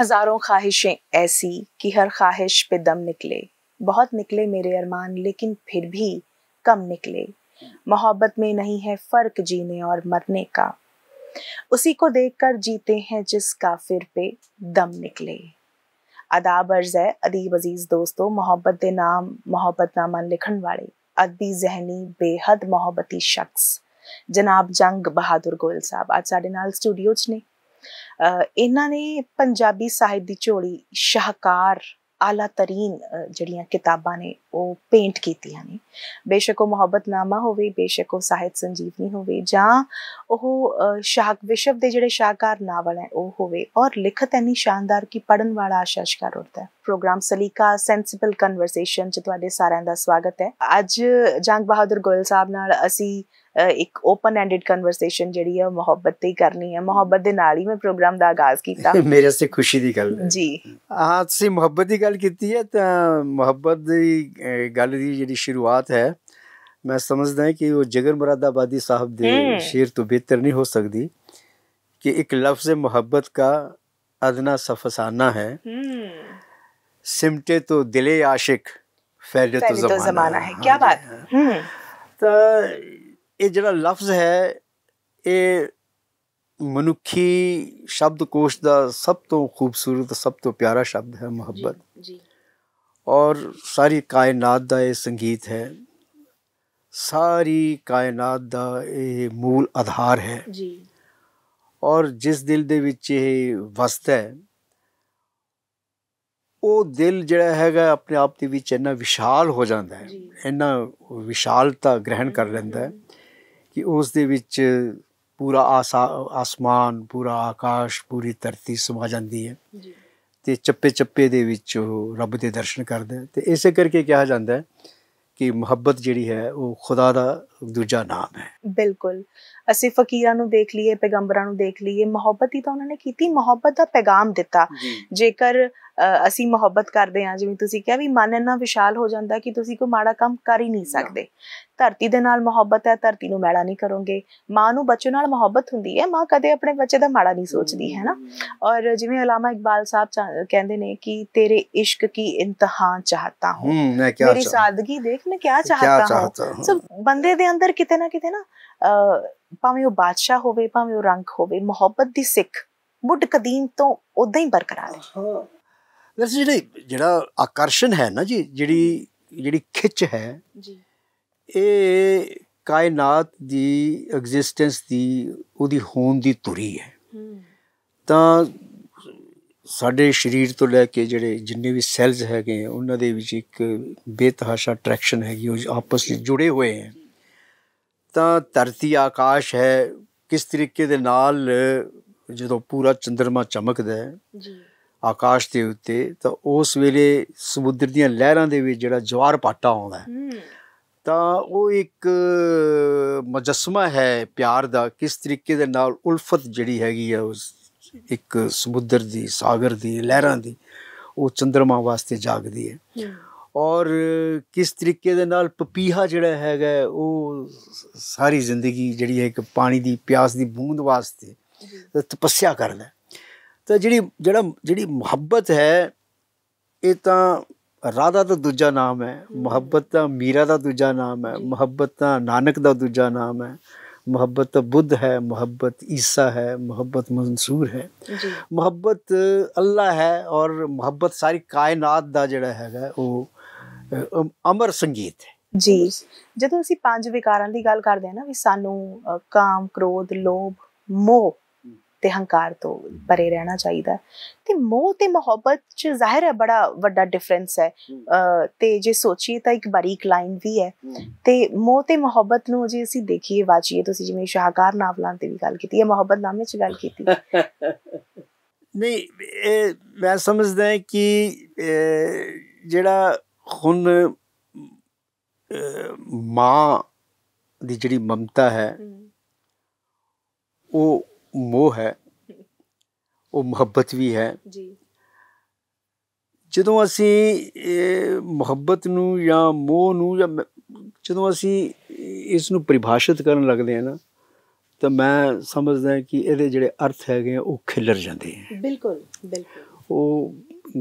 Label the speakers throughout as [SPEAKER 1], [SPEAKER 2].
[SPEAKER 1] हजारों ख्वाहिशें ऐसी कि हर ख्वाहिश पे दम निकले बहुत निकले मेरे अरमान लेकिन फिर भी कम निकले मोहब्बत में नहीं है फर्क जीने और मरने का उसी को देखकर जीते हैं जिस काफिर पे दम निकले अदाब अर्ज है अदीब अजीज दोस्तों मोहब्बत दे नाम मोहब्बत नामा लिखण वाले अदबी जहनी बेहद मोहब्बती शख्स जनाब जंग बहादुर गोयल साहब आज साढ़े नाल स्टूडियो 'ਚ ਇਹਨਾਂ ਨੇ ਪੰਜਾਬੀ ਸਾਹਿਤ ਦੀ ਝੋਲੀ ਸ਼ਾਹਕਾਰ ਆਲਾ ਤਰੀਨ ਜਿਹੜੀਆਂ ਕਿਤਾਬਾਂ ਨੇ ਉਹ ਪੇਂਟ ਕੀਤੀਆਂ ਨੇ ਬੇਸ਼ੱਕ ਉਹ ਮੁਹੱਬਤਨਾਮਾ ਹੋਵੇ ਬੇਸ਼ੱਕ ਉਹ ਸਾਹਿਤ ਸੰਜੀਵਨੀ ਹੋਵੇ ਜਾਂ ਉਹ ਸ਼ਾਹਕ ਵਿਸ਼ਵ ਦੇ ਜਿਹੜੇ ਸ਼ਾਹਕਾਰ ਨਾਵਲ ਹੈ ਉਹ ਹੋਵੇ ਔਰ ਲਿਖਤ ਐਨੀ ਸ਼ਾਨਦਾਰ ਕਿ ਪੜਨ ਵਾਲਾ ਆਸ਼ਾਸ਼ਕਾਰ ਹੁੰਦਾ ਹੈ ਪ੍ਰੋਗਰਾਮ ਸਲੀਕਾ ਸੈਂਸਿਬਲ ਕਨਵਰਸੇਸ਼ਨ ਚ ਤੁਹਾਡੇ ਸਾਰਿਆਂ ਦਾ ਸਵਾਗਤ ਹੈ ਅੱਜ ਜੰਗ ਬਹਾਦਰ ਗੋਇਲ ਸਾਹਿਬ ਨਾਲ ਅਸੀਂ ਇੱਕ ਓਪਨ ਐਂਡਡ ਕਨਵਰਸੇਸ਼ਨ ਜਿਹੜੀ ਆ ਮੁਹੱਬਤ ਤੇ ਕਰਨੀ ਹੈ ਮੁਹੱਬਤ ਦੇ ਨਾਲ ਹੀ ਮੈਂ ਪ੍ਰੋਗਰਾਮ ਦਾ ਆਗਾਜ਼ ਕੀਤਾ ਮੇਰੇ
[SPEAKER 2] ਸੇ ਖੁਸ਼ੀ ਦੀ ਗੱਲ ਜੀ ਹਾਂ ਤੁਸੀਂ ਮੁਹੱਬਤ ਦੀ ਗੱਲ ਕੀਤੀ ਹੈ ਤਾਂ ਮੁਹੱਬਤ ਦੀ ਗੱਲ ਦੀ ਜਿਹੜੀ ਸ਼ੁਰੂਆਤ ਹੈ ਮੈਂ ਸਮਝਦਾ ਹਾਂ ਕਿ ਉਹ ਜਗਰ ਮੁਰਾਦਾਬਾਦੀ ਸਾਹਿਬ ਦੇ ਸ਼ੇਰ ਤੋਂ ਬਿਹਤਰ ਨਹੀਂ ਹੋ ਸਕਦੀ कि एक लफ्ज मोहब्बत का अदना सफसाना है सिमटे तो दिले आशिक फैले तो जमाना, जमाना है क्या बात तो ਇਹ ਜਿਹੜਾ ਲਫ਼ਜ਼ ਹੈ ਇਹ ਮਨੁੱਖੀ ਸ਼ਬਦਕੋਸ਼ ਦਾ ਸਭ ਤੋਂ ਖੂਬਸੂਰਤ ਸਭ ਤੋਂ ਪਿਆਰਾ ਸ਼ਬਦ ਹੈ ਮੁਹੱਬਤ ਜੀ ਔਰ ਸਾਰੀ ਕਾਇਨਾਤ ਦਾ ਇਹ ਸੰਗੀਤ ਹੈ ਸਾਰੀ ਕਾਇਨਾਤ ਦਾ ਇਹ ਮੂਲ ਆਧਾਰ ਹੈ ਜੀ ਔਰ ਜਿਸ ਦਿਲ ਦੇ ਵਿੱਚ ਇਹ ਵਸਦਾ ਹੈ ਉਹ ਦਿਲ ਜਿਹੜਾ ਹੈਗਾ ਆਪਣੇ ਆਪ ਦੇ ਵਿੱਚ ਇੰਨਾ ਵਿਸ਼ਾਲ ਹੋ ਜਾਂਦਾ ਹੈ ਇੰਨਾ ਵਿਸ਼ਾਲਤਾ ਗ੍ਰਹਿਣ ਕਰ ਲੈਂਦਾ ਹੈ ਕਿ ਉਸ ਦੇ ਵਿੱਚ ਪੂਰਾ ਆਸਮਾਨ ਪੂਰਾ ਆਕਾਸ਼ ਪੂਰੀ ਧਰਤੀ ਸਮਾ ਜਾਂਦੀ ਹੈ ਜੀ ਤੇ ਚੱਪੇ ਚੱਪੇ ਦੇ ਵਿੱਚ ਉਹ ਰੱਬ ਦੇ ਦਰਸ਼ਨ ਕਰਦਾ ਹੈ ਤੇ ਇਸੇ ਕਰਕੇ ਕਿਹਾ ਜਾਂਦਾ ਹੈ ਕਿ ਮੁਹੱਬਤ ਜਿਹੜੀ ਹੈ ਉਹ ਖੁਦਾ ਦਾ ਦੂਜਾ ਨਾਮ ਹੈ
[SPEAKER 1] ਬਿਲਕੁਲ ਅਸੀਂ ਫਕੀਰਾਂ ਨੂੰ ਦੇਖ ਲਈਏ ਪੈਗੰਬਰਾਂ ਨੂੰ ਦੇਖ ਲਈਏ ਮੁਹੱਬਤ ਹੀ ਤਾਂ ਉਹਨਾਂ ਨੇ ਕੀਤੀ ਮੁਹੱਬਤ ਦਾ ਪੈਗਾਮ ਦਿੱਤਾ ਜੇਕਰ ਅਸੀਂ ਮੁਹੱਬਤ ਕਰਦੇ ਹਾਂ ਜਿਵੇਂ ਤੁਸੀਂ ਕਿਹਾ ਵੀ ਮਨ ਇੰਨਾ ਵਿਸ਼ਾਲ ਹੋ ਜਾਂਦਾ ਕਿ ਤੁਸੀਂ ਕੋਈ ਮਾੜਾ ਕੰਮ ਕਰ ਹੀ ਨਹੀਂ ਸਕਦੇ ਧਰਤੀ ਦੇ ਨਾਲ ਮੁਹੱਬਤ ਹੈ ਧਰਤੀ ਨੂੰ ਮੈਲਾ ਨਹੀਂ ਕਰੋਗੇ ਮਾਂ ਨੂੰ ਬੱਚੇ ਨਾਲ ਮੁਹੱਬਤ ਹੁੰਦੀ ਹੈ ਮਾਂ ਕਦੇ ਆਪਣੇ ਬੱਚੇ ਦਾ ਮਾੜਾ ਨਹੀਂ ਸੋਚਦੀ ਹੈ ਨਾ ਔਰ ਜਿਵੇਂ ਅਲਾਮਾ ਇਕਬਾਲ ਸਾਹਿਬ ਕਹਿੰਦੇ ਨੇ ਕਿ ਤੇਰੇ ਇਸ਼ਕ ਕੀ ਇੰਤਹਾ ਚਾਹਤਾ
[SPEAKER 2] ਹੂੰ ਮੇਰੀ
[SPEAKER 1] ਸਾਦਗੀ ਦੇਖ ਮੈਂ ਕੀ ਚਾਹਤਾ ਹੂੰ ਸਭ ਬੰਦੇ ਦੇ ਅੰਦਰ ਕਿਤੇ ਨਾ ਕਿਤੇ ਨਾ ਭਾਵੇਂ ਉਹ ਬਾਦਸ਼ਾਹ ਹੋਵੇ ਭਾਵੇਂ ਉਹ ਰੰਗ ਹੋਵੇ ਮੁਹੱਬਤ ਦੀ ਸਿੱਖ ਮੁੱਢ ਕਦੀਮ ਤੋਂ ਉਦਾਂ ਹੀ ਬਰਕਰਾਰ ਹੈ
[SPEAKER 2] ਵੈਸੇ ਜਿਹੜੀ ਜਿਹੜਾ ਆਕਰਸ਼ਣ ਹੈ ਨਾ ਜੀ ਜਿਹੜੀ ਜਿਹੜੀ ਖਿੱਚ ਹੈ ਜੀ ਇਹ ਕਾਇਨਾਤ ਦੀ ਐਗਜ਼ਿਸਟੈਂਸ ਦੀ ਉਹਦੀ ਹੋਣ ਦੀ ਤੁਰੀ ਹੈ ਤਾਂ ਸਾਡੇ ਸਰੀਰ ਤੋਂ ਲੈ ਕੇ ਜਿਹੜੇ ਜਿੰਨੇ ਵੀ ਸੈਲਸ ਹੈਗੇ ਉਹਨਾਂ ਦੇ ਵਿੱਚ ਇੱਕ ਬੇਤਹਾਸ਼ਾ ਅਟਰੈਕਸ਼ਨ ਹੈਗੀ ਉਹ ਆਪਸ ਵਿੱਚ ਜੁੜੇ ਹੋਏ ਹਨ ਤਾਂ ਧਰਤੀ ਆਕਾਸ਼ ਹੈ ਕਿਸ ਤਰੀਕੇ ਦੇ ਨਾਲ ਜਦੋਂ ਪੂਰਾ ਚੰ드ਰਮਾ ਚਮਕਦਾ ਹੈ ਜੀ ਆਕਾਸ਼ ਦੇ ਉੱਤੇ ਤਾਂ ਉਸ ਵੇਲੇ ਸਮੁੰਦਰ ਦੀਆਂ ਲਹਿਰਾਂ ਦੇ ਵਿੱਚ ਜਿਹੜਾ ਜਵਾਰ ਪਾਟਾ ਆਉਂਦਾ ਹੈ ਤਾਂ ਉਹ ਇੱਕ ਮਜਸਮਾ ਹੈ ਪਿਆਰ ਦਾ ਕਿਸ ਤਰੀਕੇ ਦੇ ਨਾਲ ਉਲਫਤ ਜਿਹੜੀ ਹੈਗੀ ਆ ਉਸ ਇੱਕ ਸਮੁੰਦਰ ਦੀ ਸਾਗਰ ਦੀ ਲਹਿਰਾਂ ਦੀ ਉਹ ਚੰਦਰਮਾ ਵਾਸਤੇ ਜਾਗਦੀ ਹੈ ਔਰ ਕਿਸ ਤਰੀਕੇ ਦੇ ਨਾਲ ਪਪੀਹਾ ਜਿਹੜਾ ਹੈਗਾ ਉਹ ਸਾਰੀ ਜ਼ਿੰਦਗੀ ਜਿਹੜੀ ਹੈ ਇੱਕ ਪਾਣੀ ਦੀ ਪਿਆਸ ਦੀ ਬੂੰਦ ਵਾਸਤੇ ਤਪੱਸਿਆ ਕਰਦਾ ਤਾਂ ਜਿਹੜੀ ਜਿਹੜਾ ਜਿਹੜੀ ਮੁਹੱਬਤ ਹੈ ਇਹ ਤਾਂ ਰਾਧਾ ਦਾ ਦੂਜਾ ਨਾਮ ਹੈ ਮੁਹੱਬਤ ਤਾਂ ਮੀਰਾ ਦਾ ਦੂਜਾ ਨਾਮ ਹੈ ਮੁਹੱਬਤ ਤਾਂ ਨਾਨਕ ਦਾ ਦੂਜਾ ਨਾਮ ਹੈ मोहब्बत बुद्ध है मोहब्बत ईसा है मोहब्बत मंसूर है मोहब्बत अल्लाह है और मोहब्बत सारी कायनात का जोड़ा है वो ਅਮਰ ਸੰਗੀਤ ਜੀ
[SPEAKER 1] ਜਦੋਂ ਅਸੀਂ ਪੰਜ ਵਿਕਾਰਾਂ ਦੀ ਗੱਲ ਕਰਦੇ ਆ ਨਾ ਵੀ ਸਾਨੂੰ ਕਾਮ ਕ੍ਰੋਧ ਲੋਭ ਮੋਹ ਤੇ ਹੰਕਾਰ ਤੋਂ ਪਰੇ ਰਹਿਣਾ ਚਾਹੀਦਾ ਤੇ ਮੋਹ ਤੇ ਮੁਹੱਬਤ ਚ ਜ਼ਾਹਿਰ ਹੈ ਬੜਾ ਵੱਡਾ ਡਿਫਰੈਂਸ ਹੈ ਤੇ ਜੇ ਸੋਚੀਏ ਤਾਂ ਇੱਕ ਬਰੀਕ ਲਾਈਨ ਵੀ ਹੈ ਤੇ ਮੋਹ ਤੇ ਮੁਹੱਬਤ ਨੂੰ ਜੇ ਅਸੀਂ ਦੇਖੀਏ ਵਾਚੀਏ ਤੁਸੀਂ ਜਿਵੇਂ ਸ਼ਾਹਕਾਰ ਨਾਵਲਾਂ ਤੇ ਵੀ ਗੱਲ ਕੀਤੀ ਹੈ ਮੁਹੱਬਤ ਨਾਮੇ ਚ ਗੱਲ ਕੀਤੀ
[SPEAKER 2] ਨਹੀਂ ਇਹ ਮੈਂ ਸਮਝਦਾ ਕਿ ਜਿਹੜਾ ਹੁਣ ਮਾਂ ਦੀ ਜਿਹੜੀ ਮਮਤਾ ਹੈ ਉਹ ਮੋਹ ਹੈ ਉਹ ਮੁਹੱਬਤ ਵੀ ਹੈ ਜੀ ਜਦੋਂ ਅਸੀਂ ਮੁਹੱਬਤ ਨੂੰ ਜਾਂ ਮੋਹ ਨੂੰ ਜਾਂ ਜਦੋਂ ਅਸੀਂ ਇਸ ਨੂੰ ਪਰਿਭਾਸ਼ਿਤ ਕਰਨ ਲੱਗਦੇ ਆ ਨਾ ਤਾਂ ਮੈਂ ਸਮਝਦਾ ਕਿ ਇਹਦੇ ਜਿਹੜੇ ਅਰਥ ਹੈਗੇ ਉਹ ਖਿਲਰ ਜਾਂਦੇ
[SPEAKER 1] ਆ ਬਿਲਕੁਲ ਬਿਲਕੁਲ
[SPEAKER 2] ਉਹ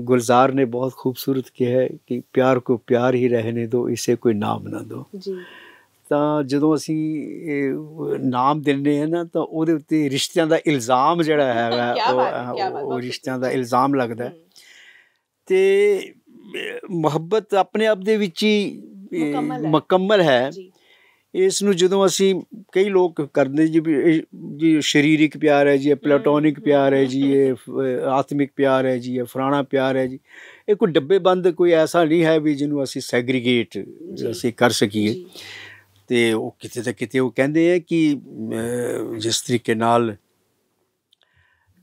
[SPEAKER 2] ਗੁਲਜ਼ਾਰ ਨੇ ਬਹੁਤ ਖੂਬਸੂਰਤ ਕਿਹਾ ਹੈ ਕਿ ਪਿਆਰ ਕੋ ਪਿਆਰ ਹੀ ਰਹਿਣੇ ਦੋ ਇਸੇ ਕੋਈ ਨਾਮ ਨਾ ਦੋ ਜੀ ਤਾਂ ਜਦੋਂ ਅਸੀਂ ਨਾਮ ਦਿੰਨੇ ਆ ਨਾ ਤਾਂ ਉਹਦੇ ਉੱਤੇ ਰਿਸ਼ਤਿਆਂ ਦਾ ਇਲਜ਼ਾਮ ਜਿਹੜਾ ਹੈਗਾ ਉਹ ਰਿਸ਼ਤਿਆਂ ਦਾ ਇਲਜ਼ਾਮ ਲੱਗਦਾ ਤੇ ਮੁਹੱਬਤ ਆਪਣੇ ਆਪ ਦੇ ਵਿੱਚ ਹੀ ਮੁਕੰਮਲ ਹੈ ਇਸ ਨੂੰ ਜਦੋਂ ਅਸੀਂ ਕਈ ਲੋਕ ਕਰਦੇ ਜੀ ਜੀ ਸਰੀਰਿਕ ਪਿਆਰ ਹੈ ਜੀ ਇਹ ਪਲੈਟੋਨਿਕ ਪਿਆਰ ਹੈ ਜੀ ਇਹ ਆਤਮਿਕ ਪਿਆਰ ਹੈ ਜੀ ਇਹ ਫਰਾਣਾ ਪਿਆਰ ਹੈ ਜੀ ਇਹ ਕੋਈ ਡੱਬੇ ਬੰਦ ਕੋਈ ਐਸਾ ਨਹੀਂ ਹੈ ਵੀ ਜਿਹਨੂੰ ਅਸੀਂ ਸੈਗਰੀਗੇਟ ਅਸੀਂ ਕਰ ਸਕੀਏ ਤੇ ਉਹ ਕਿਤੇ ਤੇ ਕਿਤੇ ਉਹ ਕਹਿੰਦੇ ਆ ਕਿ ਜਿਸ ਤਰੀਕੇ ਨਾਲ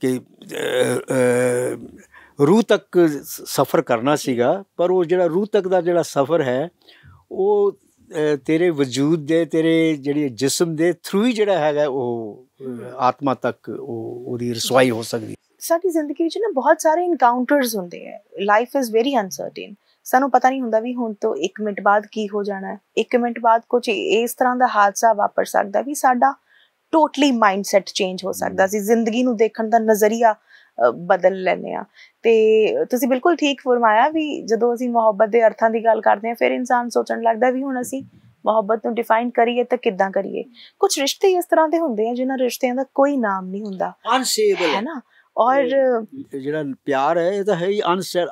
[SPEAKER 2] ਕਿ ਰੂਹ ਤੱਕ ਸਫ਼ਰ ਕਰਨਾ ਸੀਗਾ ਪਰ ਉਹ ਜਿਹੜਾ ਰੂਹ ਤੱਕ ਦਾ ਜਿਹੜਾ ਸਫ਼ਰ ਹੈ ਉਹ ਤੇਰੇ ਵਜੂਦ ਦੇ ਤੇਰੇ ਜਿਹੜੇ ਜਿਸਮ ਦੇ ਥਰੂ ਹੀ ਜਿਹੜਾ ਹੈਗਾ ਉਹ ਆਤਮਾ ਤੱਕ ਉਹ ਉਹਦੀ ਰਸਵਾਈ ਹੋ ਸਕਦੀ
[SPEAKER 1] ਸਾਡੀ ਜ਼ਿੰਦਗੀ 'ਚ ਨਾ ਬਹੁਤ ਸਾਰੇ ਇਨਕਾਊਂਟਰਸ ਹੁੰਦੇ ਆ ਲਾਈਫ ਇਜ਼ ਵੈਰੀ ਅਨਸਰਟਨ ਸਾਨੂੰ ਪਤਾ ਨਹੀਂ ਹੁੰਦਾ ਵੀ ਹੁਣ ਤੋਂ 1 ਮਿੰਟ ਬਾਅਦ ਕੀ ਹੋ ਜਾਣਾ ਹੈ 1 ਮਿੰਟ ਬਾਅਦ ਕੁਝ ਇਸ ਤਰ੍ਹਾਂ ਦਾ ਹਾਦਸਾ ਵਾਪਰ ਸਕਦਾ ਵੀ ਸਾਡਾ ਟੋਟਲੀ ਮਾਈਂਡਸੈਟ ਚੇਂਜ ਹੋ ਸਕਦਾ ਸੀ ਜ਼ਿੰਦਗੀ ਨੂੰ ਦੇਖਣ ਦਾ ਨਜ਼ਰੀਆ ਬਦਲ ਲੈਨੇ ਆ ਤੇ ਤੁਸੀਂ ਬਿਲਕੁਲ ਠੀਕ ਫਰਮਾਇਆ ਵੀ ਜਦੋਂ ਅਸੀਂ ਮੁਹੱਬਤ ਦੇ ਅਰਥਾਂ ਦੀ ਗੱਲ ਕਰਦੇ ਆ ਫਿਰ ਇਨਸਾਨ ਸੋਚਣ ਲੱਗਦਾ ਵੀ ਹੁਣ ਅਸੀਂ ਮੁਹੱਬਤ ਨੂੰ ਡਿਫਾਈਨ ਕਰੀਏ ਤਾਂ ਕਿੱਦਾਂ ਕਰੀਏ ਕੁਝ ਰਿਸ਼ਤੇ ਇਸ ਤਰ੍ਹਾਂ ਦੇ ਹੁੰਦੇ ਆ ਜਿਨ੍ਹਾਂ ਰਿਸ਼ਤਿਆਂ ਦਾ ਕੋਈ ਨਾਮ ਨਹੀਂ ਹੁੰਦਾ
[SPEAKER 2] ਅਨਸੇਬਲ ਹੈ ਨਾ ਔਰ ਜਿਹੜਾ ਪਿਆਰ ਹੈ ਇਹ ਤਾਂ ਹੈ ਹੀ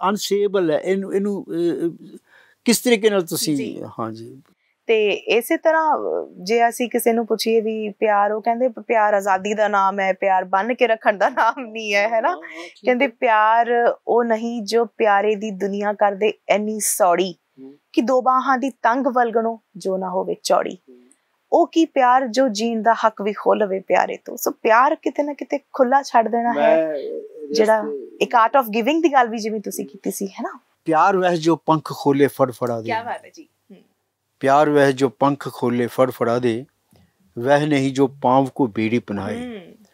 [SPEAKER 2] ਅਨਸੇਬਲ ਹੈ ਇਹਨੂੰ ਇਹਨੂੰ ਕਿਸ ਤਰੀਕੇ ਨਾਲ ਤੁਸੀਂ ਹਾਂਜੀ
[SPEAKER 1] ਤੇ ਇਸੇ ਤਰ੍ਹਾਂ ਜੇ ਅਸੀਂ ਕਿਸੇ ਨੂੰ ਪੁੱਛੀਏ ਵੀ ਪਿਆਰ ਉਹ ਕਹਿੰਦੇ ਪਿਆਰ ਆਜ਼ਾਦੀ ਦਾ ਨਾਮ ਹੈ ਪਿਆਰ ਬੰਨ ਕੇ ਰੱਖਣ ਦਾ ਨਾਮ ਨਹੀਂ ਹੈ ਹੈਨਾ ਕਹਿੰਦੇ ਪਿਆਰ ਉਹ ਨਹੀਂ ਜੋ ਪਿਆਰੇ ਦੀ ਦੁਨੀਆ ਕਰਦੇ ਐਨੀ ਸੌੜੀ ਕਿ ਦੋ ਬਾਹਾਂ ਦੀ ਤੰਗ ਵਲਗਣੋ ਜੋ ਨਾ ਹੋਵੇ ਚੌੜੀ ਉਹ ਕੀ ਪਿਆਰ ਜੋ ਜੀਣ ਦਾ ਹੱਕ ਵੀ ਖੋ ਲਵੇ ਪਿਆਰੇ ਤੋਂ ਸੋ ਪਿਆਰ ਕਿਤੇ ਨਾ ਕਿਤੇ ਖੁੱਲਾ ਛੱਡ ਦੇਣਾ ਹੈ ਜਿਹੜਾ ਇੱਕ ਆਰਟ ਆਫ ਗਿਵਿੰਗ ਦੀ ਗੱਲ ਵੀ ਜਿਵੇਂ ਤੁਸੀਂ ਕੀਤੀ ਸੀ ਹੈਨਾ
[SPEAKER 2] ਪਿਆਰ ਵਹਿ ਜੋ ਪੰਖ ਖੋਲੇ ਫੜਫੜਾ ਦੇ ਕੀ ਬਾਤ ਹੈ ਜੀ प्यार वह जो पंख खोले फड़फड़ा दे वह नहीं जो पांव को बेड़ी पहनाए हम्म।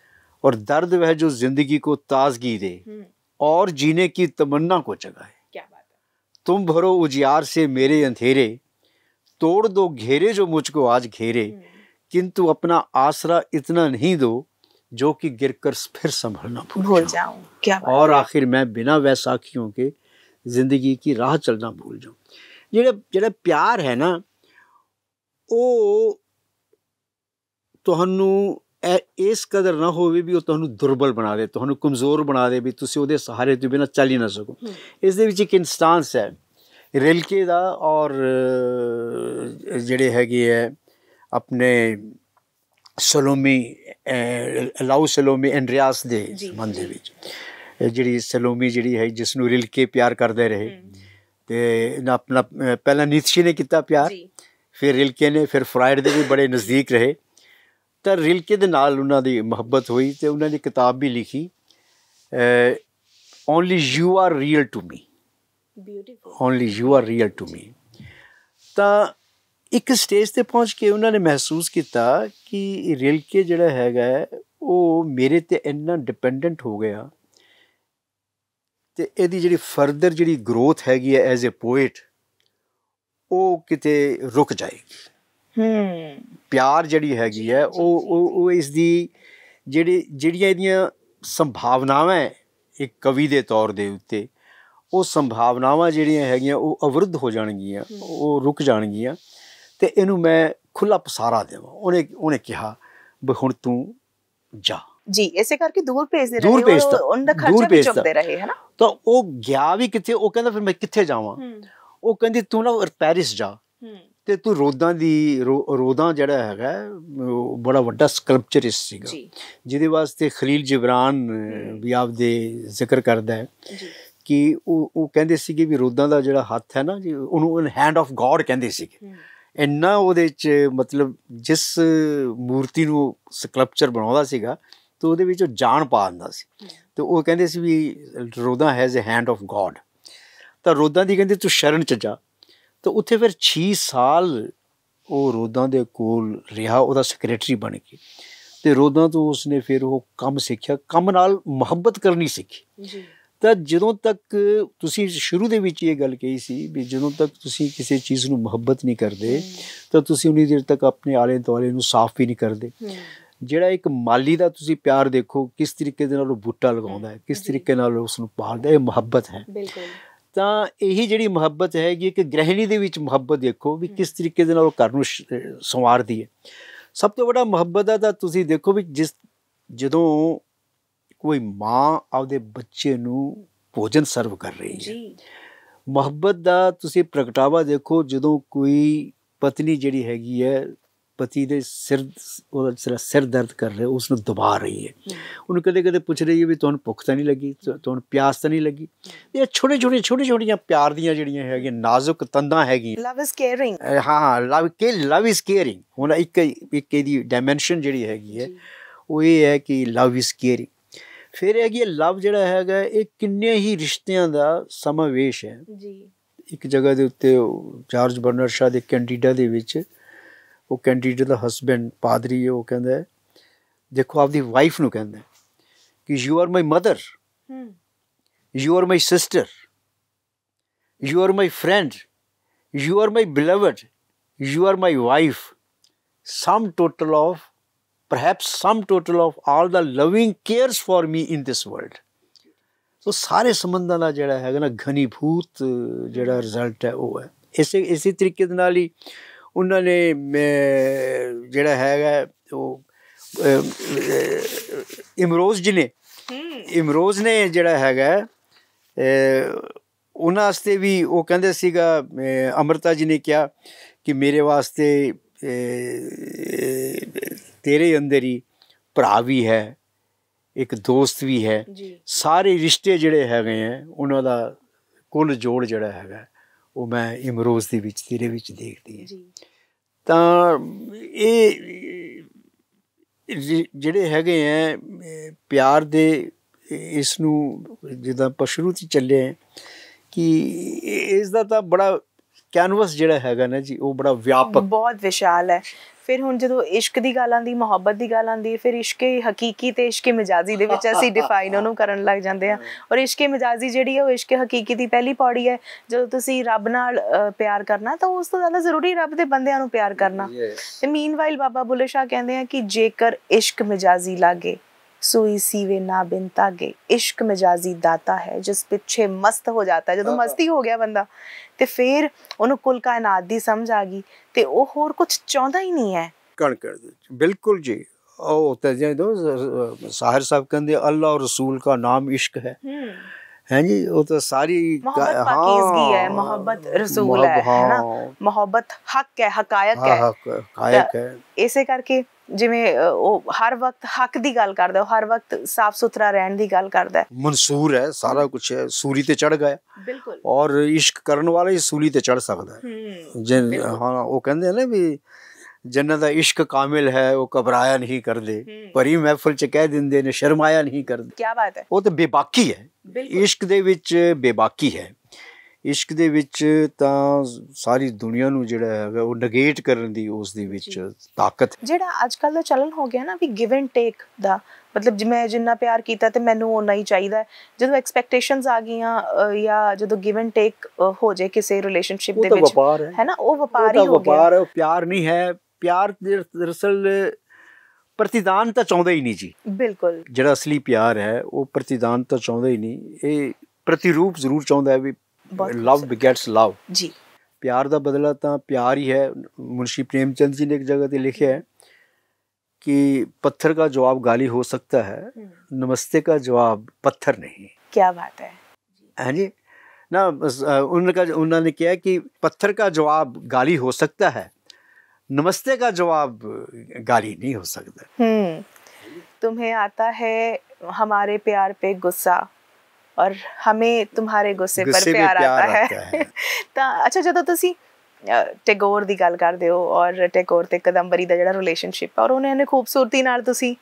[SPEAKER 2] और दर्द वह जो जिंदगी को ताजगी दे हम्म। और जीने की तमन्ना को जगाए क्या बात है तुम भरो उजियार से मेरे अंधेरे तोड़ दो घेरे जो मुझको आज घेरे हम्म। किंतु अपना आसरा इतना नहीं दो जो कि गिरकर फिर संभलना
[SPEAKER 1] भूल जाऊं
[SPEAKER 2] क्या और आखिर मैं बिना वैसाखियों के जिंदगी की राह चलना भूल जाऊं जेड़ा प्यार है ना ਉਹ ਤੁਹਾਨੂੰ ਇਸ ਕਦਰ ਨਾ ਹੋਵੇ ਵੀ ਉਹ ਤੁਹਾਨੂੰ ਦੁਰਬਲ ਬਣਾ ਦੇ ਤੁਹਾਨੂੰ ਕਮਜ਼ੋਰ ਬਣਾ ਦੇ ਵੀ ਤੁਸੀਂ ਉਹਦੇ ਸਹਾਰੇ ਤੋਂ ਬਿਨਾ ਚੱਲ ਹੀ ਨਾ ਸਕੋ ਇਸ ਦੇ ਵਿੱਚ ਇੱਕ ਇਨਸਟੈਂਸ ਹੈ ਰੇਲਕੇ ਦਾ ਔਰ ਜਿਹੜੇ ਹੈਗੇ ਹੈ ਆਪਣੇ ਸਲੋਮੀ ਲਾਉ ਸਲੋਮੀ ਐਂਡਰੀਆਸ ਦੇ ਸੰਬੰਧ ਦੇ ਵਿੱਚ ਜਿਹੜੀ ਸਲੋਮੀ ਜਿਹੜੀ ਹੈ ਜਿਸ ਨੂੰ ਰਿਲਕੇ ਪਿਆਰ ਕਰਦੇ ਰਹੇ ਤੇ ਆਪਣਾ ਪਹਿਲਾਂ ਨੀਤਸ਼ੀ ਨੇ ਕੀਤਾ ਪਿਆਰ ਫਿਰ ਰਿਲਕੇ ਨੇ ਫਿਰ ਫਰਾਇਡ ਦੇ ਵੀ ਬੜੇ ਨਜ਼ਦੀਕ ਰਹੇ ਤਾਂ ਰਿਲਕੇ ਦੇ ਨਾਲ ਉਹਨਾਂ ਦੀ ਮੁਹੱਬਤ ਹੋਈ ਤੇ ਉਹਨਾਂ ਨੇ ਕਿਤਾਬ ਵੀ ਲਿਖੀ only you are real to me beautiful only you are real to me ਤਾਂ ਇੱਕ ਸਟੇਜ ਤੇ ਪਹੁੰਚ ਕੇ ਉਹਨਾਂ ਨੇ ਮਹਿਸੂਸ ਕੀਤਾ ਕਿ ਰਿਲਕੇ ਜਿਹੜਾ ਹੈਗਾ ਉਹ ਮੇਰੇ ਤੇ ਇੰਨਾ ਡਿਪੈਂਡੈਂਟ ਹੋ ਗਿਆ ਤੇ ਇਹਦੀ ਜਿਹੜੀ ਫਰਦਰ ਜਿਹੜੀ ਗਰੋਥ ਹੈਗੀ ਹੈ ਐਜ਼ ਅ ਪੋਇਟ ਉਹ ਕਿਤੇ ਰੁਕ ਜਾਏਗੀ ਹੂੰ ਪਿਆਰ ਜਿਹੜੀ ਹੈਗੀ ਹੈ ਉਹ ਉਹ ਇਸ ਦੀ ਜਿਹੜੀ ਜਿਹੜੀਆਂ ਇਹਦੀਆਂ ਸੰਭਾਵਨਾਵਾਂ ਇੱਕ ਕਵੀ ਦੇ ਤੌਰ ਦੇ ਉੱਤੇ ਉਹ ਸੰਭਾਵਨਾਵਾਂ ਜਿਹੜੀਆਂ ਹੈਗੀਆਂ ਉਹ ਅਵਰਧ ਹੋ ਜਾਣਗੀਆਂ ਉਹ ਰੁਕ ਜਾਣਗੀਆਂ ਤੇ ਇਹਨੂੰ ਮੈਂ ਖੁੱਲਾ ਪਸਾਰਾ ਦੇਵਾਂ ਉਹਨੇ ਉਹਨੇ ਕਿਹਾ ਬਈ ਹੁਣ ਤੂੰ ਜਾ
[SPEAKER 1] ਜੀ ਐਸੇ ਕਰਕੇ ਦੂਰ ਭੇਜਦੇ ਰਹੇ ਉਹ ਉਹਨਾਂ ਦਾ ਖਰਚਾ ਵੀ ਚੁੱਕਦੇ ਰਹੇ ਹੈ ਨਾ
[SPEAKER 2] ਤਾਂ ਉਹ ਗਿਆ ਵੀ ਕਿੱਥੇ ਉਹ ਕਹਿੰਦਾ ਫਿਰ ਮੈਂ ਕਿੱਥੇ ਜਾਵਾਂ ਉਹ ਕਹਿੰਦੀ ਤੂੰ ਨਾ ਪੈਰਿਸ ਜਾ ਤੇ ਤੂੰ ਰੋਦਾਂ ਦੀ ਰੋਦਾਂ ਜਿਹੜਾ ਹੈਗਾ ਬੜਾ ਵੱਡਾ ਸਕਲਪਚਰਿਸਟ ਸੀਗਾ ਜਿਹਦੇ ਵਾਸਤੇ ਖਲੀਲ ਜਿਬਰਾਨ ਵੀ ਆਪ ਦੇ ਜ਼ਿਕਰ ਕਰਦਾ ਹੈ ਕਿ ਉਹ ਉਹ ਕਹਿੰਦੇ ਸੀਗੇ ਵੀ ਰੋਦਾਂ ਦਾ ਜਿਹੜਾ ਹੱਥ ਹੈ ਨਾ ਜੀ ਉਹਨੂੰ ਹੈਂਡ ਆਫ ਗੋਡ ਕਹਿੰਦੇ ਸੀਗੇ ਇੰਨਾ ਉਹਦੇ ਚ ਮਤਲਬ ਜਿਸ ਮੂਰਤੀ ਨੂੰ ਸਕਲਪਚਰ ਬਣਾਉਂਦਾ ਸੀਗਾ ਤੇ ਉਹਦੇ ਵਿੱਚ ਜਾਨ ਪਾ ਦਿੰਦਾ ਸੀ ਤੇ ਉਹ ਕਹਿੰਦੇ ਸੀ ਵੀ Rodin has a hand of God ਤਾਂ ਰੋਦਾਂ ਦੀ ਕਹਿੰਦੇ ਤੂੰ ਸ਼ਰਨ ਚ ਜਾ ਤਾਂ ਉੱਥੇ ਫਿਰ 6 ਸਾਲ ਉਹ ਰੋਦਾਂ ਦੇ ਕੋਲ ਰਿਹਾ ਉਹਦਾ ਸੈਕਟਰੀ ਬਣ ਕੇ ਤੇ ਰੋਦਾਂ ਤੋਂ ਉਸਨੇ ਫਿਰ ਉਹ ਕੰਮ ਸਿੱਖਿਆ ਕੰਮ ਨਾਲ ਮੁਹੱਬਤ ਕਰਨੀ ਸਿੱਖੀ ਜੀ ਤਾਂ ਜਦੋਂ ਤੱਕ ਤੁਸੀਂ ਸ਼ੁਰੂ ਦੇ ਵਿੱਚ ਇਹ ਗੱਲ ਕਹੀ ਸੀ ਵੀ ਜਦੋਂ ਤੱਕ ਤੁਸੀਂ ਕਿਸੇ ਚੀਜ਼ ਨੂੰ ਮੁਹੱਬਤ ਨਹੀਂ ਕਰਦੇ ਤਾਂ ਤੁਸੀਂ ਉਨੀ ਦੇਰ ਤੱਕ ਆਪਣੇ ਆਲੇ ਦੁਆਲੇ ਨੂੰ ਸਾਫ਼ ਵੀ ਨਹੀਂ ਕਰਦੇ ਜਿਹੜਾ ਇੱਕ ਮਾਲੀ ਦਾ ਤੁਸੀਂ ਪਿਆਰ ਦੇਖੋ ਕਿਸ ਤਰੀਕੇ ਦੇ ਨਾਲ ਉਹ ਬੂਟਾ ਲਗਾਉਂਦਾ ਹੈ ਕਿਸ ਤਰੀਕੇ ਨਾਲ ਉਸ ਨੂੰ ਪਾਲਦਾ ਇਹ ਮੁਹੱਬਤ ਹੈ ਬਿਲਕੁਲ ਤਾਂ ਇਹੀ ਜਿਹੜੀ ਮੁਹੱਬਤ ਹੈਗੀ ਇੱਕ ਗ੍ਰਹਿਣੀ ਦੇ ਵਿੱਚ ਮੁਹੱਬਤ ਦੇਖੋ ਵੀ ਕਿਸ ਤਰੀਕੇ ਦੇ ਨਾਲ ਉਹ ਕਰਨ ਨੂੰ ਸੰਵਾਰਦੀ ਹੈ ਸਭ ਤੋਂ ਵੱਡਾ ਮੁਹੱਬਤ ਦਾ ਤਾਂ ਤੁਸੀਂ ਦੇਖੋ ਵੀ ਜਿਸ ਜਦੋਂ ਕੋਈ ਮਾਂ ਆਪਦੇ ਬੱਚੇ ਨੂੰ ਭੋਜਨ ਸਰਵ ਕਰ ਰਹੀ ਹੈ ਮੁਹੱਬਤ ਦਾ ਤੁਸੀਂ ਪ੍ਰਗਟਾਵਾ ਦੇਖੋ ਜਦੋਂ ਕੋਈ ਪਤਨੀ ਜਿਹੜੀ ਹੈਗੀ ਹੈ ਪਤੀ ਦੇ ਸਿਰ ਉਹਦਾ ਜਿਹੜਾ ਸਿਰ ਦਰਦ ਕਰ ਰਿਹਾ ਉਸ ਨੂੰ ਦਬਾ ਰਹੀ ਹੈ ਉਹਨੂੰ ਕਦੇ ਕਦੇ ਪੁੱਛ ਰਹੀ ਹੈ ਵੀ ਤੁਹਾਨੂੰ ਭੁੱਖ ਤਾਂ ਨਹੀਂ ਲੱਗੀ ਤੁਹਾਨੂੰ ਪਿਆਸ ਤਾਂ ਨਹੀਂ ਲੱਗੀ ਇਹ ਛੋਟੇ ਛੋਟੇ ਛੋਟੇ ਛੋਟੀਆਂ ਪਿਆਰ ਦੀਆਂ ਜਿਹੜੀਆਂ ਹੈਗੀਆਂ ਨਾਜ਼ੁਕ ਤੰਦਾਂ ਹੈਗੀਆਂ
[SPEAKER 1] ਲਵ ਇਜ਼ ਕੇਅਰਿੰਗ
[SPEAKER 2] ਹਾਂ ਹਾਂ ਲਵ ਕੇ ਲਵ ਇਜ਼ ਕੇਅਰਿੰਗ ਹੁਣ ਇੱਕ ਇੱਕ ਦੀ ਡਾਈਮੈਂਸ਼ਨ ਜਿਹੜੀ ਹੈਗੀ ਹੈ ਉਹ ਇਹ ਹੈ ਕਿ ਲਵ ਇਜ਼ ਕੇਅਰਿੰਗ ਫਿਰ ਹੈਗੀ ਲਵ ਜਿਹੜਾ ਹੈਗਾ ਇਹ ਕਿੰਨੇ ਹੀ ਰਿਸ਼ਤਿਆਂ ਦਾ ਸਮਾਵੇਸ਼ ਹੈ ਜੀ ਇੱਕ ਜਗ੍ਹਾ ਦੇ ਉੱਤੇ ਚਾਰਜ ਬਰਨਰ ਸ਼ਾਹ ਦੇ ਕੈਂਡੀਡਾ ਦੇ ਵਿੱਚ ਉਹ ਕੈਂਡੀਡੇਟ ਦਾ ਹਸਬੰਡ ਪਾਦਰੀ ਉਹ ਕਹਿੰਦਾ ਹੈ ਦੇਖੋ ਆਪਦੀ ਵਾਈਫ ਨੂੰ ਕਹਿੰਦਾ ਕਿ you are my mother you are my sister you are my friend you are my beloved you are my wife sum total of perhaps sum total of all the loving cares for me in this world ਸੋ ਸਾਰੇ ਸੰਬੰਧਾਂ ਦਾ ਜਿਹੜਾ ਹੈਗਾ ਨਾ ਘਨੀਭੂਤ ਜਿਹੜਾ result ਹੈ ਉਹ ਹੈ ਇਸੇ ਇਸੇ ਤਰੀਕੇ ਦੇ ਨਾਲ ਹੀ ਉਹਨਾਂ ਨੇ ਜਿਹੜਾ ਹੈਗਾ ਉਹ ਇਮਰੋਜ਼ ਜੀ ਨੇ ਇਮਰੋਜ਼ ਨੇ ਜਿਹੜਾ ਹੈਗਾ ਉਹਨਾਂ ਵਾਸਤੇ ਵੀ ਉਹ ਕਹਿੰਦੇ ਸੀਗਾ ਅਮਰਤਾ ਜੀ ਨੇ ਕਿਹਾ ਕਿ ਮੇਰੇ ਵਾਸਤੇ ਤੇਰੇ ਅੰਦਰ ਹੀ ਭਰਾ ਵੀ ਹੈ ਇੱਕ ਦੋਸਤ ਵੀ ਹੈ ਸਾਰੇ ਰਿਸ਼ਤੇ ਜਿਹੜੇ ਹੈਗੇ ਆ ਉਹਨਾਂ ਦਾ ਕੁੱਲ ਜੋੜ ਜਿਹੜਾ ਹੈਗਾ ਉਹ ਮੈਂ ਇਮਰੋਜ਼ ਦੇ ਵਿੱਚ ਤੇਰੇ ਵਿੱਚ ਦੇਖਦੀ ਹਾਂ ਤਾਂ ਇਹ ਜਿਹੜੇ ਹੈਗੇ ਐ ਪਿਆਰ ਦੇ ਇਸ ਨੂੰ ਜਿੱਦਾਂ ਪਸ਼ਰੂ ਚ ਚੱਲੇ ਕਿ ਇਸ ਦਾ ਤਾਂ ਬੜਾ ਕੈਨਵਸ ਜਿਹੜਾ ਹੈਗਾ ਨਾ ਜੀ ਉਹ ਬੜਾ ਵਿਆਪਕ
[SPEAKER 1] ਬਹੁਤ ਵਿਸ਼ਾਲ ਹੈ ਫਿਰ ਹੁਣ ਜਦੋਂ ਇਸ਼ਕ ਦੀ ਗੱਲ ਆਂਦੀ ਮੁਹੱਬਤ ਦੀ ਗੱਲ ਆਂਦੀ ਫਿਰ ਇਸ਼ਕੇ ਹਕੀਕੀ ਤੇ ਇਸ਼ਕੇ ਮਜਾਜ਼ੀ ਦੇ ਵਿੱਚ ਅਸੀਂ ਡਿਫਾਈਨ ਉਹਨੂੰ ਕਰਨ ਲੱਗ ਜਾਂਦੇ ਆ ਔਰ ਇਸ਼ਕੇ ਮਜਾਜ਼ੀ ਜਿਹੜੀ ਹੈ ਉਹ ਇਸ਼ਕੇ ਹਕੀਕੀ ਦੀ ਪਹਿਲੀ ਪੌੜੀ ਹੈ ਜਦੋਂ ਤੁਸੀਂ ਰੱਬ ਨਾਲ ਪਿਆਰ ਕਰਨਾ ਤਾਂ ਉਸ ਤੋਂ ਜ਼ਿਆਦਾ ਜ਼ਰੂਰੀ ਰੱਬ ਦੇ ਬੰਦਿਆਂ ਨੂੰ ਪਿਆਰ ਕਰਨਾ ਤੇ ਮੀਨਵਾਈਲ ਬਾਬਾ ਬੁੱਲੇ ਸ਼ਾਹ ਕਹਿੰਦੇ ਆ ਕਿ ਜੇਕਰ ਇਸ਼ਕ ਮਜਾਜ਼ੀ ਲਾਗੇ ਸੋਈ ਸੀਵੇ ਨਾ ਬਿੰਤਾਗੇ ਇਸ਼ਕ ਮਜਾਜ਼ੀ ਦਾਤਾ ਹੈ ਜਿਸ ਪਿੱਛੇ ਮਸਤ ਹੋ ਜਾਂਦਾ ਜਦੋਂ ਮਸਤੀ ਹੋ ਗਿਆ ਬੰਦਾ ਤੇ ਫਿਰ ਉਹਨੂੰ ਕੁਲ ਕਾਇਨਾਤ ਦੀ ਸਮਝ ਆ ਗਈ ਤੇ ਉਹ ਹੋਰ ਕੁਝ ਚਾਹੁੰਦਾ ਹੀ ਨਹੀਂ ਹੈ
[SPEAKER 2] ਕਣਕ ਬਿਲਕੁਲ ਜੀ ਉਹ ਤਜੇ ਦੋ ਸਾਹਿਰ ਸਾਹਿਬ ਕਹਿੰਦੇ ਅੱਲਾ ਔਰ ਰਸੂਲ ਦਾ ਨਾਮ ਇਸ਼ਕ ਹੈ ਹਾਂ ਜੀ ਉਹ ਤਾਂ ਸਾਰੀ ਹਾਂ पाकिजगी है
[SPEAKER 1] मोहब्बत रसूल है ਹੈ ਨਾ ਮੁਹੱਬਤ ਹੱਕ ਹੈ ਹਕਾਇਕ ਹੈ ਹੱਕ
[SPEAKER 2] ਹਕਾਇਕ ਹੈ
[SPEAKER 1] ਇਸੇ ਕਰਕੇ ਜਿਵੇਂ ਉਹ ਹਰ ਵਕਤ ਹੱਕ ਦੀ ਗੱਲ ਕਰਦਾ ਉਹ ਹਰ ਵਕਤ ਸਾਫ਼ ਸੁਥਰਾ ਰਹਿਣ ਦੀ ਗੱਲ ਕਰਦਾ
[SPEAKER 2] ਮਨਸੂਰ ਹੈ ਸਾਰਾ ਕੁਝ ਹੈ ਸੂਰੀ ਤੇ ਚੜ ਗਿਆ ਬਿਲਕੁਲ ਔਰ ਇਸ਼ਕ ਕਰਨ ਵਾਲਾ ਹੀ ਸੂਲੀ ਤੇ ਚੜ ਸਕਦਾ ਹੈ ਜਿਵੇਂ ਹਾਂ ਉਹ ਕਹਿੰਦੇ ਨੇ ਵੀ ਜਿਨ੍ਹਾਂ ਦਾ ਇਸ਼ਕ ਕਾਮਿਲ ਹੈ ਉਹ ਘਬਰਾਇਆ ਨਹੀਂ ਕਰਦੇ ਭਰੀ ਮਹਿਫਲ ਚ ਕਹਿ ਦਿੰਦੇ ਨੇ ਸ਼ਰਮਾਇਆ ਨਹੀਂ ਕਰਦੇ ਕੀ ਬਾਤ ਹੈ ਉਹ ਤਾਂ ਬੇਬਾਕੀ ਹੈ ਇਸ਼ਕ ਦੇ ਵਿੱਚ ਬੇਬਾਕੀ ਹੈ ਇਸ਼ਕ ਦੇ ਵਿੱਚ ਤਾਂ ਸਾਰੀ ਦੁਨੀਆ ਨੂੰ ਜਿਹੜਾ ਹੈਗਾ ਉਹ ਨਗੇਟ ਕਰਨ ਦੀ ਉਸ ਦੇ ਵਿੱਚ ਤਾਕਤ
[SPEAKER 1] ਜਿਹੜਾ ਅੱਜ ਕੱਲ ਦਾ ਚਲਨ ਹੋ ਗਿਆ ਨਾ ਵੀ ਗਿਵ ਐਂਡ ਟੇਕ ਦਾ ਮਤਲਬ ਜਿਵੇਂ ਮੈਂ ਜਿੰਨਾ ਪਿਆਰ ਕੀਤਾ ਤੇ ਮੈਨੂੰ ਉਹਨਾਂ ਹੀ ਚਾਹੀਦਾ ਜਦੋਂ ਐਕਸਪੈਕਟੇਸ਼ਨਸ ਆ ਗਈਆਂ ਜਾਂ ਜਦੋਂ ਗਿਵ ਐਂਡ ਟੇਕ ਹੋ ਜਾਏ ਕਿਸੇ ਰਿਲੇਸ਼ਨਸ਼ਿਪ ਦੇ ਵਿੱਚ ਹੈ ਨਾ ਉਹ ਵਪਾਰ ਹੀ ਹੋ ਗਿਆ ਉਹ ਵਪਾਰ ਹੈ ਉਹ
[SPEAKER 2] ਪਿਆਰ ਨਹੀਂ ਹੈ ਪਿਆਰ ਦਰਸਲ ਪ੍ਰਤੀਦਾਨ ਤਾਂ ਚਾਹੁੰਦਾ ਹੀ ਨਹੀਂ ਜੀ ਬਿਲਕੁਲ ਜਿਹੜਾ ਅਸਲੀ ਪਿਆਰ ਹੈ ਉਹ ਪ੍ਰਤੀਦਾਨ ਤਾਂ ਚਾਹੁੰਦਾ ਹੀ ਨਹੀਂ ਇਹ ਪ੍ਰਤੀਰੂਪ ਜ਼ਰੂਰ ਚਾਹੁੰਦਾ ਹੈ ਵੀ ਲਵ ਬਿਗੇਟਸ ਲਵ ਜੀ ਪਿਆਰ ਦਾ ਬਦਲਾ ਤਾਂ ਪਿਆਰ ਹੀ ਹੈ ਮੁਨਸ਼ੀ ਪ੍ਰੇਮ ਚੰਦ ਜੀ ਨੇ ਇੱਕ ਜਗ੍ਹਾ ਤੇ ਲਿਖਿਆ ਹੈ ਕਿ ਪੱਥਰ ਦਾ ਜਵਾਬ ਗਾਲੀ ਹੋ ਸਕਦਾ ਹੈ ਨਮਸਤੇ ਦਾ ਜਵਾਬ ਪੱਥਰ ਨਹੀਂ
[SPEAKER 1] ਕੀ ਬਾਤ ਹੈ
[SPEAKER 2] ਹਾਂਜੀ ਨਾ ਉਹਨਾਂ ਨੇ ਕਿਹਾ ਕਿ ਪੱਥਰ ਦਾ ਜਵਾਬ ਗਾਲੀ ਹੋ ਸਕਦਾ ਹੈ नमस्ते का जवाब गाली नहीं हो
[SPEAKER 1] सकता तुम्हें आता है हमारे प्यार पे ਗੁੱਸਾ ਔਰ ਹਮੇ ਤੁਹਾਰੇ ਗੁੱਸੇ ਪਰ ਪਿਆਰ आता है ਤਾਂ अच्छा ਜਦੋਂ ਤੁਸੀਂ ਟੈਗੋਰ ਦੀ ਗੱਲ ਕਰਦੇ ਹੋ ਔਰ ਟੈਗੋਰ ਤੇ ਕਦੰਬਰੀ ਦਾ ਜਿਹੜਾ ਰਿਲੇਸ਼ਨਸ਼ਿਪ ਹੈ ਔਰ ਉਹਨਾਂ ਨੇ ਖੂਬਸੂਰਤੀ ਨਾਲ ਤੁਸੀਂ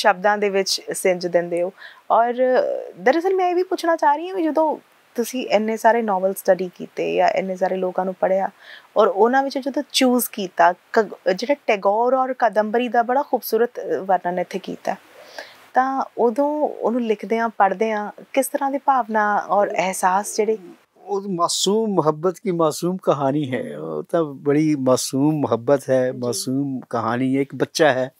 [SPEAKER 1] ਸ਼ਬਦਾਂ ਦੇ ਵਿੱਚ ਸਿੰਜ ਦਿੰਦੇ ਹੋ ਔਰ ਦਰਅਸਲ ਮੈਂ ਇਹ ਵੀ ਪੁੱਛਣਾ ਚਾਹ ਰਹੀ ਹਾਂ ਵੀ ਜਦੋਂ ਤੁਸੀਂ ਇੰਨੇ ਸਾਰੇ ਨੋਵਲ ਸਟੱਡੀ ਕੀਤੇ ਜਾਂ ਇੰਨੇ ਸਾਰੇ ਲੋਕਾਂ ਨੂੰ ਪੜਿਆ ਔਰ ਉਹਨਾਂ ਵਿੱਚੋਂ ਜਦੋਂ ਚੂਜ਼ ਕੀਤਾ ਜਿਹੜਾ ਟੈਗੋਰ ਔਰ ਕਦੰਬਰੀ ਦਾ ਬੜਾ ਖੂਬਸੂਰਤ ਵਰਣਨ ਇੱਥੇ ਕੀਤਾ ਤਾਂ ਉਦੋਂ ਉਹਨੂੰ ਲਿਖਦੇ ਆ ਪੜ੍ਹਦੇ ਆ ਕਿਸ ਤਰ੍ਹਾਂ ਦੀ ਭਾਵਨਾ ਔਰ ਅਹਿਸਾਸ ਜਿਹੜੇ
[SPEAKER 2] ਉਹ ਮਾਸੂਮ ਮੁਹੱਬਤ ਦੀ ਮਾਸੂਮ ਕਹਾਣੀ ਹੈ ਉਹ ਤਾਂ ਬੜੀ ਮਾਸੂਮ ਮੁਹੱਬਤ ਹੈ ਮਾਸੂਮ ਕਹਾਣੀ ਹੈ ਇੱਕ ਬੱਚਾ ਹੈ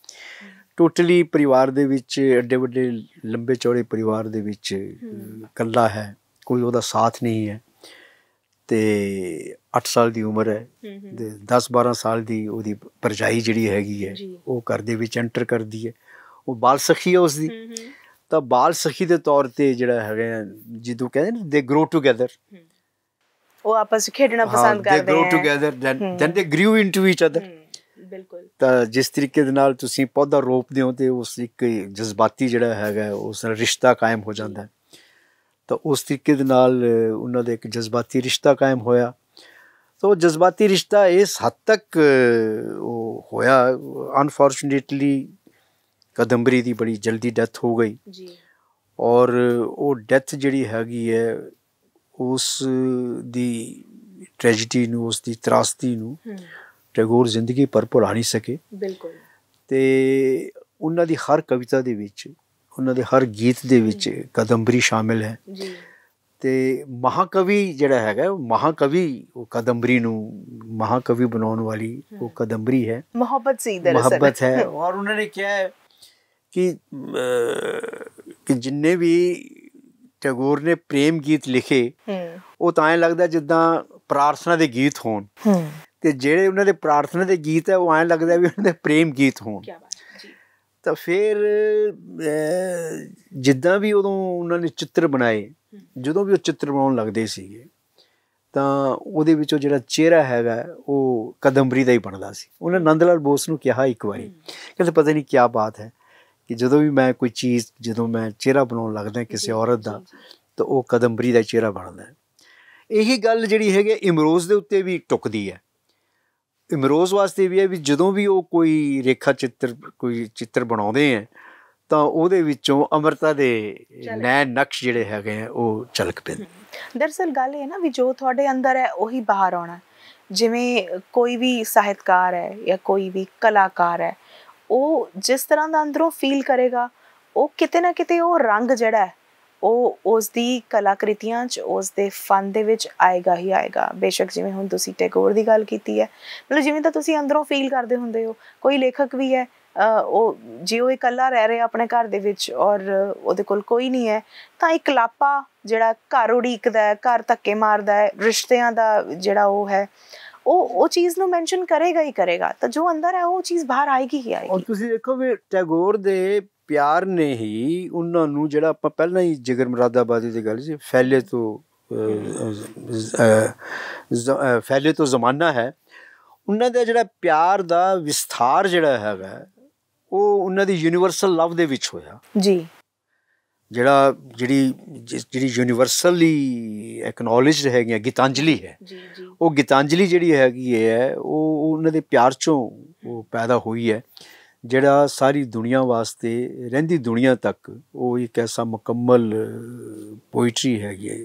[SPEAKER 2] ਟੋਟਲੀ ਪਰਿਵਾਰ ਦੇ ਵਿੱਚ ਐਡੇ ਵੱਡੇ ਲੰਬੇ ਚੌੜੇ ਪਰਿਵਾਰ ਦੇ ਵਿੱਚ ਇਕੱਲਾ ਹੈ ਕੋਈ ਉਹਦਾ ਸਾਥ ਨਹੀਂ ਹੈ ਤੇ 8 ਸਾਲ ਦੀ ਉਮਰ ਹੈ ਤੇ 10 12 ਸਾਲ ਦੀ ਉਹਦੀ ਪਰਜਾਈ ਜਿਹੜੀ ਹੈਗੀ ਹੈ ਉਹ ਘਰ ਦੇ ਵਿੱਚ ਐਂਟਰ ਕਰਦੀ ਹੈ ਉਹ ਬਾਲ ਸਖੀ ਹੈ ਉਸ ਦੀ ਤਾਂ ਬਾਲ ਸਖੀ ਦੇ ਤੌਰ ਤੇ ਜਿਹੜਾ ਹੈਗਾ ਜਿੱਦੂ ਕਹਿੰਦੇ ਨੇ ਦੇ ਗਰੋ ਟੂਗੇਦਰ
[SPEAKER 1] ਉਹ ਆਪਸ ਵਿੱਚ ਖੇਡਣਾ ਪਸੰਦ ਕਰਦੇ ਹਨ ਦੇ ਗਰੋ ਟੂਗੇਦਰ
[SPEAKER 2] ਦੈਨ ਦੇ ਗਰੂ ਇਨਟੂ ਈਚ ਅਦਰ ਬਿਲਕੁਲ ਤਾਂ ਜਿਸ ਤਰੀਕੇ ਦੇ ਨਾਲ ਤੁਸੀਂ ਪੌਦਾ ਰੋਪਦੇ ਹੋ ਤੇ ਉਸ ਇੱਕ ਜਜ਼ਬਾਤੀ ਜਿਹੜਾ ਹੈਗਾ ਉਸ ਨਾਲ ਰਿਸ਼ਤਾ ਕਾਇਮ ਹੋ ਜਾਂਦਾ ਹੈ ਤਾਂ ਉਸ ਤਰੀਕੇ ਦੇ ਨਾਲ ਉਹਨਾਂ ਦੇ ਇੱਕ ਜਜ਼ਬਾਤੀ ਰਿਸ਼ਤਾ ਕਾਇਮ ਹੋਇਆ ਤਾਂ ਉਹ ਜਜ਼ਬਾਤੀ ਰਿਸ਼ਤਾ ਇਸ ਹੱਦ ਤੱਕ ਉਹ ਹੋਇਆ ਅਨਫੋਰਚੂਨੇਟਲੀ ਕਦੰਬਰੀ ਦੀ ਬੜੀ ਜਲਦੀ ਡੈਥ ਹੋ ਗਈ ਜੀ ਔਰ ਉਹ ਡੈਥ ਜਿਹੜੀ ਹੈਗੀ ਹੈ ਉਸ ਦੀ ਟ੍ਰੈਜੇਡੀ ਨੂੰ ਉਸ ਦੀ ਤਰਾਸਦੀ ਨੂੰ ਟੈਗੋਰ ਜ਼ਿੰਦਗੀ ਪਰ ਭੁਲਾ ਨਹੀਂ ਸਕੇ ਬਿਲਕੁਲ ਤੇ ਉਹਨਾਂ ਦੀ ਹਰ ਕਵਿਤਾ ਦੇ ਵਿੱਚ ਉਹਨਾਂ ਦੇ ਹਰ ਗੀਤ ਦੇ ਵਿੱਚ ਕਦੰਬਰੀ ਸ਼ਾਮਿਲ ਹੈ ਜੀ ਤੇ ਮਹਾਕਵੀ ਜਿਹੜਾ ਹੈਗਾ ਉਹ ਮਹਾਕਵੀ ਉਹ ਕਦੰਬਰੀ ਨੂੰ ਮਹਾਕਵੀ ਬਣਾਉਣ ਵਾਲੀ ਉਹ ਕਦੰਬਰੀ ਹੈ ਮੁਹੱਬਤ ਸੀ ਦਰਅਸਲ ਮੁਹੱਬਤ ਹੈ ਔਰ ਉਹਨਾਂ ਨੇ ਕਿਹਾ ਹੈ ਕਿ ਕਿ ਜਿੰਨੇ ਵੀ ਟੈਗੋਰ ਨੇ ਪ੍ਰੇਮ ਗੀਤ ਲਿਖੇ ਉਹ ਤਾਂ ਐ ਲੱਗਦਾ ਜਿੱਦਾਂ ਪ੍ਰਾਰਥਨਾ ਦੇ ਗੀਤ ਹੋਣ ਤੇ ਜਿਹੜੇ ਉਹਨਾਂ ਦੇ ਪ੍ਰਾਰਥਨਾ ਦੇ ਗੀਤ ਹੈ ਉਹ ਐ ਲੱਗਦਾ ਵੀ ਉਹਨਾਂ ਦੇ ਪ੍ਰੇਮ ਗੀਤ ਹੋਣ ਤਾਂ ਫਿਰ ਜਿੱਦਾਂ ਵੀ ਉਦੋਂ ਉਹਨਾਂ ਨੇ ਚਿੱਤਰ ਬਣਾਏ ਜਦੋਂ ਵੀ ਉਹ ਚਿੱਤਰ ਬਣਾਉਣ ਲੱਗਦੇ ਸੀਗੇ ਤਾਂ ਉਹਦੇ ਵਿੱਚੋਂ ਜਿਹੜਾ ਚਿਹਰਾ ਹੈਗਾ ਉਹ ਕਦੰਬਰੀ ਦਾ ਹੀ ਬਣਦਾ ਸੀ ਉਹਨੇ ਨੰਦ ਲਾਲ ਬੋਸ ਨੂੰ ਕਿਹਾ ਇੱਕ ਵਾਰੀ ਕਹਿੰਦੇ ਪਤਾ ਨਹੀਂ ਕੀ ਬਾਤ ਹੈ ਕਿ ਜਦੋਂ ਵੀ ਮੈਂ ਕੋਈ ਚੀਜ਼ ਜਦੋਂ ਮੈਂ ਚਿਹਰਾ ਬਣਾਉਣ ਲੱਗਦਾ ਕਿਸੇ ਔਰਤ ਦਾ ਤਾਂ ਉਹ ਕਦੰਬਰੀ ਦਾ ਚਿਹਰਾ ਬਣਦਾ ਇਹੀ ਗੱਲ ਜਿਹੜੀ ਹੈਗੀ ਇਮਰੋਜ਼ ਦੇ ਉੱਤੇ ਵੀ ਟੁੱਕਦੀ ਹੈ ਇਮਰੋਜ਼ ਵਾਸਤੇ ਵੀ ਹੈ ਵੀ ਜਦੋਂ ਵੀ ਉਹ ਕੋਈ ਰੇਖਾ ਚਿੱਤਰ ਕੋਈ ਚਿੱਤਰ ਬਣਾਉਂਦੇ ਆ ਤਾਂ ਉਹਦੇ ਵਿੱਚੋਂ ਅਮਰਤਾ ਦੇ ਨੈ ਨਕਸ਼ ਜਿਹੜੇ ਹੈਗੇ ਆ ਉਹ ਚਲਕ ਪੈਂਦੇ
[SPEAKER 1] ਦਰਸਲ ਗੱਲ ਇਹ ਨਾ ਵੀ ਜੋ ਤੁਹਾਡੇ ਅੰਦਰ ਹੈ ਉਹੀ ਬਾਹਰ ਆਉਣਾ ਜਿਵੇਂ ਕੋਈ ਵੀ ਸਾਹਿਤਕਾਰ ਹੈ ਜਾਂ ਕੋਈ ਵੀ ਕਲਾਕਾਰ ਹੈ ਉਹ ਜਿਸ ਤਰ੍ਹਾਂ ਦਾ ਅੰਦਰੋਂ ਫੀਲ ਕਰੇਗਾ ਉਹ ਕਿਤੇ ਨਾ ਕਿਤੇ ਉਹ ਰੰਗ ਜਿਹੜਾ ਹੈ ਉਹ ਉਸ ਦੀ ਕਲਾਕ੍ਰਿਤੀਆਂ 'ਚ ਉਸ ਦੇ ਫਨ ਦੇ ਵਿੱਚ ਆਏਗਾ ਹੀ ਆਏਗਾ ਬੇਸ਼ੱਕ ਜਿਵੇਂ ਹੁਣ ਤੁਸੀਂ ਟੈਗੋਰ ਦੀ ਗੱਲ ਕੀਤੀ ਹੈ ਮਤਲਬ ਜਿਵੇਂ ਤਾਂ ਤੁਸੀਂ ਅੰਦਰੋਂ ਫੀਲ ਕਰਦੇ ਹੁੰਦੇ ਹੋ ਕੋਈ ਲੇਖਕ ਵੀ ਹੈ ਉਹ ਜੇ ਉਹ ਇਕੱਲਾ ਰਹਿ ਰਿਹਾ ਆਪਣੇ ਘਰ ਦੇ ਵਿੱਚ ਔਰ ਉਹਦੇ ਕੋਲ ਕੋਈ ਨਹੀਂ ਹੈ ਤਾਂ ਇਕਲਾਪਾ ਜਿਹੜਾ ਘਰ ਉਡੀਕਦਾ ਹੈ ਘਰ ਧੱਕੇ ਮਾਰਦਾ ਹੈ ਰਿਸ਼ਤਿਆਂ ਦਾ ਜਿਹੜਾ ਉਹ ਹੈ ਉਹ ਉਹ ਚੀਜ਼ ਨੂੰ ਮੈਂਸ਼ਨ ਕਰੇਗਾ ਹੀ ਕਰੇਗਾ ਤਾਂ ਜੋ ਅੰਦਰ ਹੈ ਉਹ ਚੀਜ਼ ਬਾਹਰ ਆਏਗੀ ਹੀ ਆਏਗੀ
[SPEAKER 2] ਔਰ ਤੁਸੀਂ ਦੇਖੋ ਵੀ ਟੈਗੋਰ ਦੇ ਪਿਆਰ ਨੇ ਹੀ ਉਹਨਾਂ ਨੂੰ ਜਿਹੜਾ ਆਪਾਂ ਪਹਿਲਾਂ ਹੀ ਜਿਗਰ ਮਰਾਦਾਬਾਦੀ ਦੀ ਗੱਲ ਸੀ ਫੈਲੇ ਤੋਂ ਫੈਲੇ ਤੋਂ ਜ਼ਮਾਨਾ ਹੈ ਉਹਨਾਂ ਦਾ ਜਿਹੜਾ ਪਿਆਰ ਦਾ ਵਿਸਥਾਰ ਜਿਹੜਾ ਹੈਗਾ ਉਹ ਉਹਨਾਂ ਦੀ ਯੂਨੀਵਰਸਲ ਲਵ ਦੇ ਵਿੱਚ ਹੋਇਆ ਜੀ ਜਿਹੜਾ ਜਿਹੜੀ ਜਿਹੜੀ ਯੂਨੀਵਰਸਲੀ ਐਕਨੋਲਜਡ ਗਿਆ ਗੀਤਾਂਜਲੀ ਹੈ ਜੀ ਜੀ ਉਹ ਗੀਤਾਂਜਲੀ ਜਿਹੜੀ ਹੈਗੀ ਹੈ ਉਹ ਉਹਨਾਂ ਦੇ ਪਿਆਰ ਚੋਂ ਉਹ ਪੈਦਾ ਹੋਈ ਹੈ ਜਿਹੜਾ ਸਾਰੀ ਦੁਨੀਆ ਵਾਸਤੇ ਰਹਿੰਦੀ ਦੁਨੀਆ ਤੱਕ ਉਹ ਇੱਕ ਐਸਾ ਮੁਕੰਮਲ ਪੋਇਟਰੀ ਹੈਗੀ ਹੈ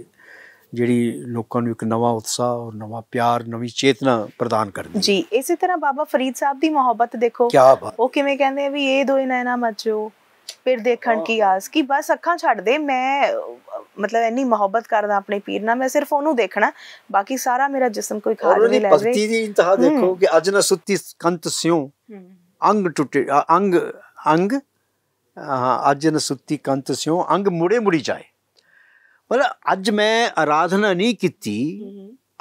[SPEAKER 2] ਜਿਹੜੀ ਲੋਕਾਂ ਨੂੰ ਇੱਕ ਨਵਾਂ ਉਤਸ਼ਾਹ ਔਰ ਨਵਾਂ ਪਿਆਰ ਨਵੀਂ ਚੇਤਨਾ ਪ੍ਰਦਾਨ ਕਰਦੀ ਹੈ ਜੀ
[SPEAKER 1] ਇਸੇ ਤਰ੍ਹਾਂ ਬਾਬਾ ਫਰੀਦ ਸਾਹਿਬ ਦੀ ਮੁਹੱਬਤ ਦੇਖੋ ਕੀ ਬਾਤ ਉਹ ਕਿਵੇਂ ਕਹਿੰਦੇ ਆ ਵੀ ਇਹ ਦੋਏ ਨੈਣਾ ਮੱਚੋ ਫਿਰ ਦੇਖਣ ਕੀ ਆਸ ਕੀ ਬਸ ਅੱਖਾਂ ਛੱਡ ਦੇ ਮੈਂ ਮਤਲਬ ਇੰਨੀ ਮੁਹੱਬਤ ਕਰਦਾ ਆਪਣੇ ਪੀਰ ਨਾਲ ਮੈਂ ਸਿਰਫ ਉਹਨੂੰ ਦੇਖਣਾ ਬਾਕੀ ਸਾਰਾ ਮੇਰਾ ਜਿਸਮ ਕੋਈ ਖਾਜ ਨਹੀਂ ਲੈ ਰਿਹਾ ਉਹਦੀ ਭਗਤੀ ਦੀ
[SPEAKER 2] ਇੰਤਹਾ ਦੇਖੋ ਕਿ ਅਜ ਨਾ ਸੁੱਤੀ ਕੰਤ ਸਿਉ ਅੰਗ ਟੁੱਟੇ ਅੰਗ ਅੰਗ ਅੱਜ ਨ ਸੁੱਤੀ ਕੰਤ ਸਿਉ ਅੰਗ ਮੁੜੇ ਮੁੜੀ ਜਾਏ ਮਤਲਬ ਅੱਜ ਮੈਂ ਆਰਾਧਨਾ ਨਹੀਂ ਕੀਤੀ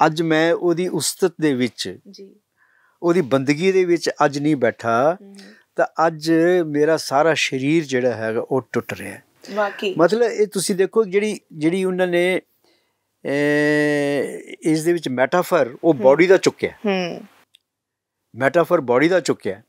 [SPEAKER 2] ਅੱਜ ਮੈਂ ਉਹਦੀ ਉਸਤਤ ਦੇ ਵਿੱਚ ਜੀ ਉਹਦੀ ਬੰਦਗੀ ਦੇ ਵਿੱਚ ਅੱਜ ਨਹੀਂ ਬੈਠਾ ਤਾਂ ਅੱਜ ਮੇਰਾ ਸਾਰਾ ਸਰੀਰ ਜਿਹੜਾ ਹੈਗਾ ਉਹ ਟੁੱਟ ਰਿਹਾ ਹੈ
[SPEAKER 1] ਵਾਕੀ ਮਤਲਬ
[SPEAKER 2] ਇਹ ਤੁਸੀਂ ਦੇਖੋ ਜਿਹੜੀ ਜਿਹੜੀ ਉਹਨਾਂ ਨੇ ਇਸ ਦੇ ਵਿੱਚ ਮੈਟਾਫਰ ਉਹ ਬਾਡੀ ਦਾ ਚੁੱਕਿਆ ਹੂੰ ਮੈਟਾਫਰ ਬਾਡੀ ਦਾ ਚੁੱਕਿਆ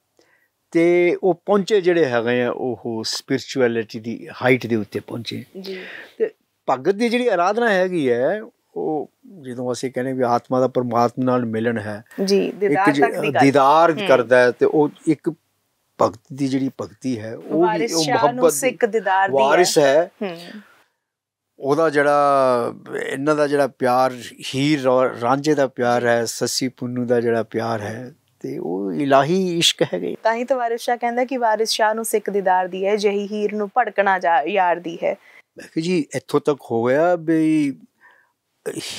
[SPEAKER 2] ਤੇ ਉਹ ਪਹੁੰਚੇ ਜਿਹੜੇ ਹੈਗੇ ਆ ਉਹ ਸਪਿਰਚੁਅਲਿਟੀ ਦੀ ਹਾਈਟ ਦੇ ਉੱਤੇ ਪਹੁੰਚੇ ਜੀ ਤੇ ਭਗਤ ਦੀ ਜਿਹੜੀ ਆਰਾਧਨਾ ਹੈਗੀ ਹੈ ਉਹ ਜਦੋਂ ਅਸੀਂ ਕਹਿੰਦੇ ਵੀ ਆਤਮਾ ਦਾ ਪਰਮਾਤਮਾ ਨਾਲ ਮਿਲਣ ਹੈ ਜੀ ਦੀਦਾਰ ਤੱਕ ਦੀ ਦੀਦਾਰ ਕਰਦਾ ਤੇ ਉਹ ਇੱਕ ਭਗਤ ਦੀ ਜਿਹੜੀ ਭਗਤੀ ਹੈ ਉਹ ਵੀ ਉਹ ਮੁਹੱਬਤ ਇੱਕ
[SPEAKER 1] ਦੀਦਾਰ ਦੀ ਵਾਰਿਸ ਹੈ
[SPEAKER 2] ਉਹਦਾ ਜਿਹੜਾ ਇਹਨਾਂ ਦਾ ਜਿਹੜਾ ਪਿਆਰ ਹੀਰ ਰਾਂਝੇ ਦਾ ਪਿਆਰ ਹੈ ਸੱਸੀ ਪੁੰਨੂ ਦਾ ਜਿਹੜਾ ਪਿਆਰ ਹੈ ਤੇ ਉਹ ਇਲਾਹੀ ਇਸ਼ਕ ਹੈਗੇ
[SPEAKER 1] ਤਾਂ ਹੀ ਤਾਂ ਵਾਰਿਸ ਕਹਿੰਦਾ ਕਿ ਵਾਰਿਸ ਸ਼ਾਹ ਨੂੰ ਸਿੱਖ ਦੀਦਾਰ ਦੀ ਹੈ ਜਹੀ ਹੀਰ ਨੂੰ ਭੜਕਣਾ ਯਾਰ ਦੀ ਹੈ
[SPEAKER 2] ਮੈਂ ਕਿ ਜੀ ਇੱਥੋਂ ਤੱਕ ਹੋ ਗਿਆ ਵੀ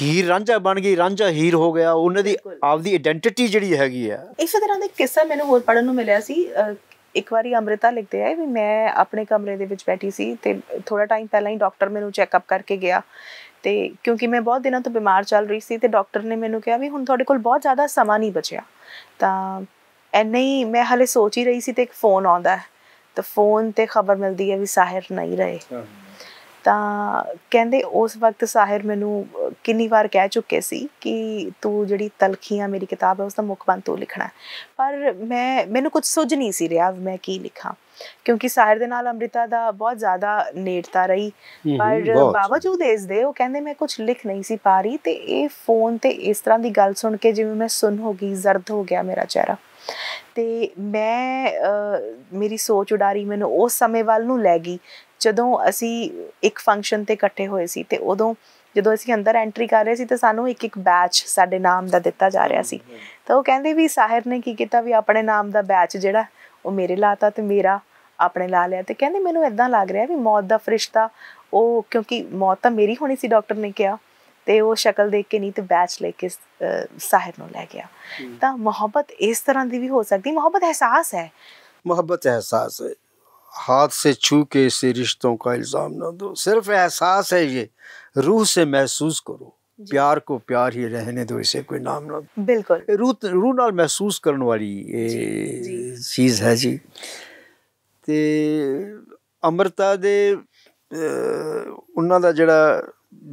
[SPEAKER 2] ਹੀਰ ਰਾਂਝਾ ਬਣ ਗਈ ਰਾਂਝਾ ਹੀਰ ਹੋ ਗਿਆ ਉਹਨਾਂ ਦੀ ਆਪਦੀ ਆਇਡੈਂਟੀਟੀ ਜਿਹੜੀ ਹੈਗੀ ਆ
[SPEAKER 1] ਇਸੇ ਤਰ੍ਹਾਂ ਦੇ ਕਿੱਸਾ ਮੈਨੂੰ ਹੋਰ ਪੜਨ ਨੂੰ ਮਿਲਿਆ ਸੀ ਇੱਕ ਵਾਰੀ ਅਮ੍ਰਿਤਾ ਲਿਖਦੇ ਆ ਵੀ ਮੈਂ ਆਪਣੇ ਕਮਰੇ ਦੇ ਵਿੱਚ ਬੈਠੀ ਸੀ ਤੇ ਥੋੜਾ ਟਾਈਮ ਪਹਿਲਾਂ ਹੀ ਡਾਕਟਰ ਮੈਨੂੰ ਚੈੱਕਅਪ ਕਰਕੇ ਗਿਆ ਤੇ ਕਿਉਂਕਿ ਮੈਂ ਬਹੁਤ ਦਿਨਾਂ ਤੋਂ ਬਿਮਾਰ ਚੱਲ ਰਹੀ ਸੀ ਤੇ ਡਾਕਟਰ ਨੇ ਮੈਨੂੰ ਕਿਹਾ ਵੀ ਹੁਣ ਤੁਹਾਡੇ ਕੋਲ ਬਹੁਤ ਜ਼ਿਆਦਾ ਸਮਾਂ ਨਹੀਂ ਬਚਿਆ ਤਾਂ ਐਨੇ ਹੀ ਮੈਂ ਹਲੇ ਸੋਚ ਹੀ ਰਹੀ ਸੀ ਤੇ ਇੱਕ ਫੋਨ ਆਉਂਦਾ ਹੈ ਤਾਂ ਫੋਨ ਤੇ ਖਬਰ ਮਿਲਦੀ ਹੈ ਵੀ ਸਾਹਿਰ ਨਹੀਂ ਰਹੇ ਤਾਂ ਕਹਿੰਦੇ ਉਸ ਵਕਤ ਸਾਹਿਰ ਮੈਨੂੰ ਕਿੰਨੀ ਵਾਰ ਕਹਿ ਚੁੱਕੇ ਸੀ ਕਿ ਤੂੰ ਜਿਹੜੀ ਤਲਖੀਆਂ ਮੇਰੀ ਕਿਤਾਬ ਹੈ ਉਸ ਦਾ ਮੁੱਖ ਬੰਦ ਤੂੰ ਲਿਖਣਾ ਪਰ ਮੈਂ ਮੈਨੂੰ ਕੁਝ ਸੁਝ ਨਹੀਂ ਸੀ ਰਿਹਾ ਮੈਂ ਕੀ ਲਿਖਾਂ ਕਿਉਂਕਿ ਸਾਹਿਰ ਦੇ ਨਾਲ ਅੰਮ੍ਰਿਤਾ ਦਾ ਬਹੁਤ ਜ਼ਿਆਦਾ ਨੇੜਤਾ ਰਹੀ ਪਰ ਬਾਵਜੂਦ ਇਸ ਦੇ ਉਹ ਕਹਿੰਦੇ ਮੈਂ ਕੁਝ ਲਿਖ ਨਹੀਂ ਸੀ ਪਾ ਰਹੀ ਤੇ ਇਹ ਫੋਨ ਤੇ ਇਸ ਤਰ੍ਹਾਂ ਦੀ ਗੱਲ ਸੁਣ ਕੇ ਜਿਵੇਂ ਮੈਂ ਸੁਣ ਹੋ ਗਈ ਜ਼ਰਦ ਹੋ ਗਿਆ ਮੇਰਾ ਚਿਹਰਾ ਤੇ ਮੈਂ ਮੇਰੀ ਸੋਚ ਉਡਾਰੀ ਮੈਨੂੰ ਉਸ ਸਮੇਂ ਵੱਲ ਨੂੰ ਲੈ ਗਈ ਜਦੋਂ ਅਸੀਂ ਇੱਕ ਫੰਕਸ਼ਨ ਤੇ ਇਕੱਠੇ ਹੋਏ ਸੀ ਤੇ ਉਦੋਂ ਜਦੋਂ ਅਸੀਂ ਅੰਦਰ ਐਂਟਰੀ ਕਰ ਰਹੇ ਸੀ ਤੇ ਸਾਨੂੰ ਇੱਕ ਇੱਕ ਬੈਚ ਸਾਡੇ ਨਾਮ ਦਾ ਦਿੱਤਾ ਜਾ ਰਿਹਾ ਸੀ ਤਾਂ ਉਹ ਕਹਿੰਦੇ ਵੀ ਸਾਹਿਰ ਨੇ ਕੀ ਕੀਤਾ ਵੀ ਆਪਣੇ ਨਾਮ ਦਾ ਬੈਚ ਜਿਹੜਾ ਉਹ ਮੇਰੇ ਲਾਤਾ ਤੇ ਮੇਰਾ ਆਪਣੇ ਲਾ ਲਿਆ ਤੇ ਕਹਿੰਦੇ ਮੈਨੂੰ ਇਦਾਂ ਲੱਗ ਰਿਹਾ ਵੀ ਮੌਤ ਦਾ ਫਰਿਸ਼ਤਾ ਉਹ ਕਿਉਂਕਿ ਮੌਤ ਤਾਂ ਮੇਰੀ ਹੋਣੀ ਸੀ ਡਾਕਟਰ ਨੇ ਕਿਹਾ ਤੇ ਉਹ ਸ਼ਕਲ ਦੇਖ ਕੇ ਨਹੀਂ ਤੇ ਬੈਚ ਲੈ ਕੇ ਸਾਹਿਰ ਨੂੰ ਲੈ ਗਿਆ ਤਾਂ ਮੁਹੱਬਤ ਇਸ ਤਰ੍ਹਾਂ ਦੀ ਵੀ ਹੋ ਸਕਦੀ ਮੁਹੱਬਤ ਅਹਿਸਾਸ ਹੈ
[SPEAKER 2] ਮੁਹੱਬਤ ਅਹਿਸਾਸ ਹੈ हाथ से छू के हम्म। इसे रिश्तों का इल्ज़ाम ना दो सिर्फ एहसास है ये रूह से महसूस करो प्यार को प्यार ही रहने दो इसे कोई नाम ना बिल्कुल रूह रूह नाल महसूस करने वाली ये चीज़ है जी ते अमरता दे उन्हों का जड़ा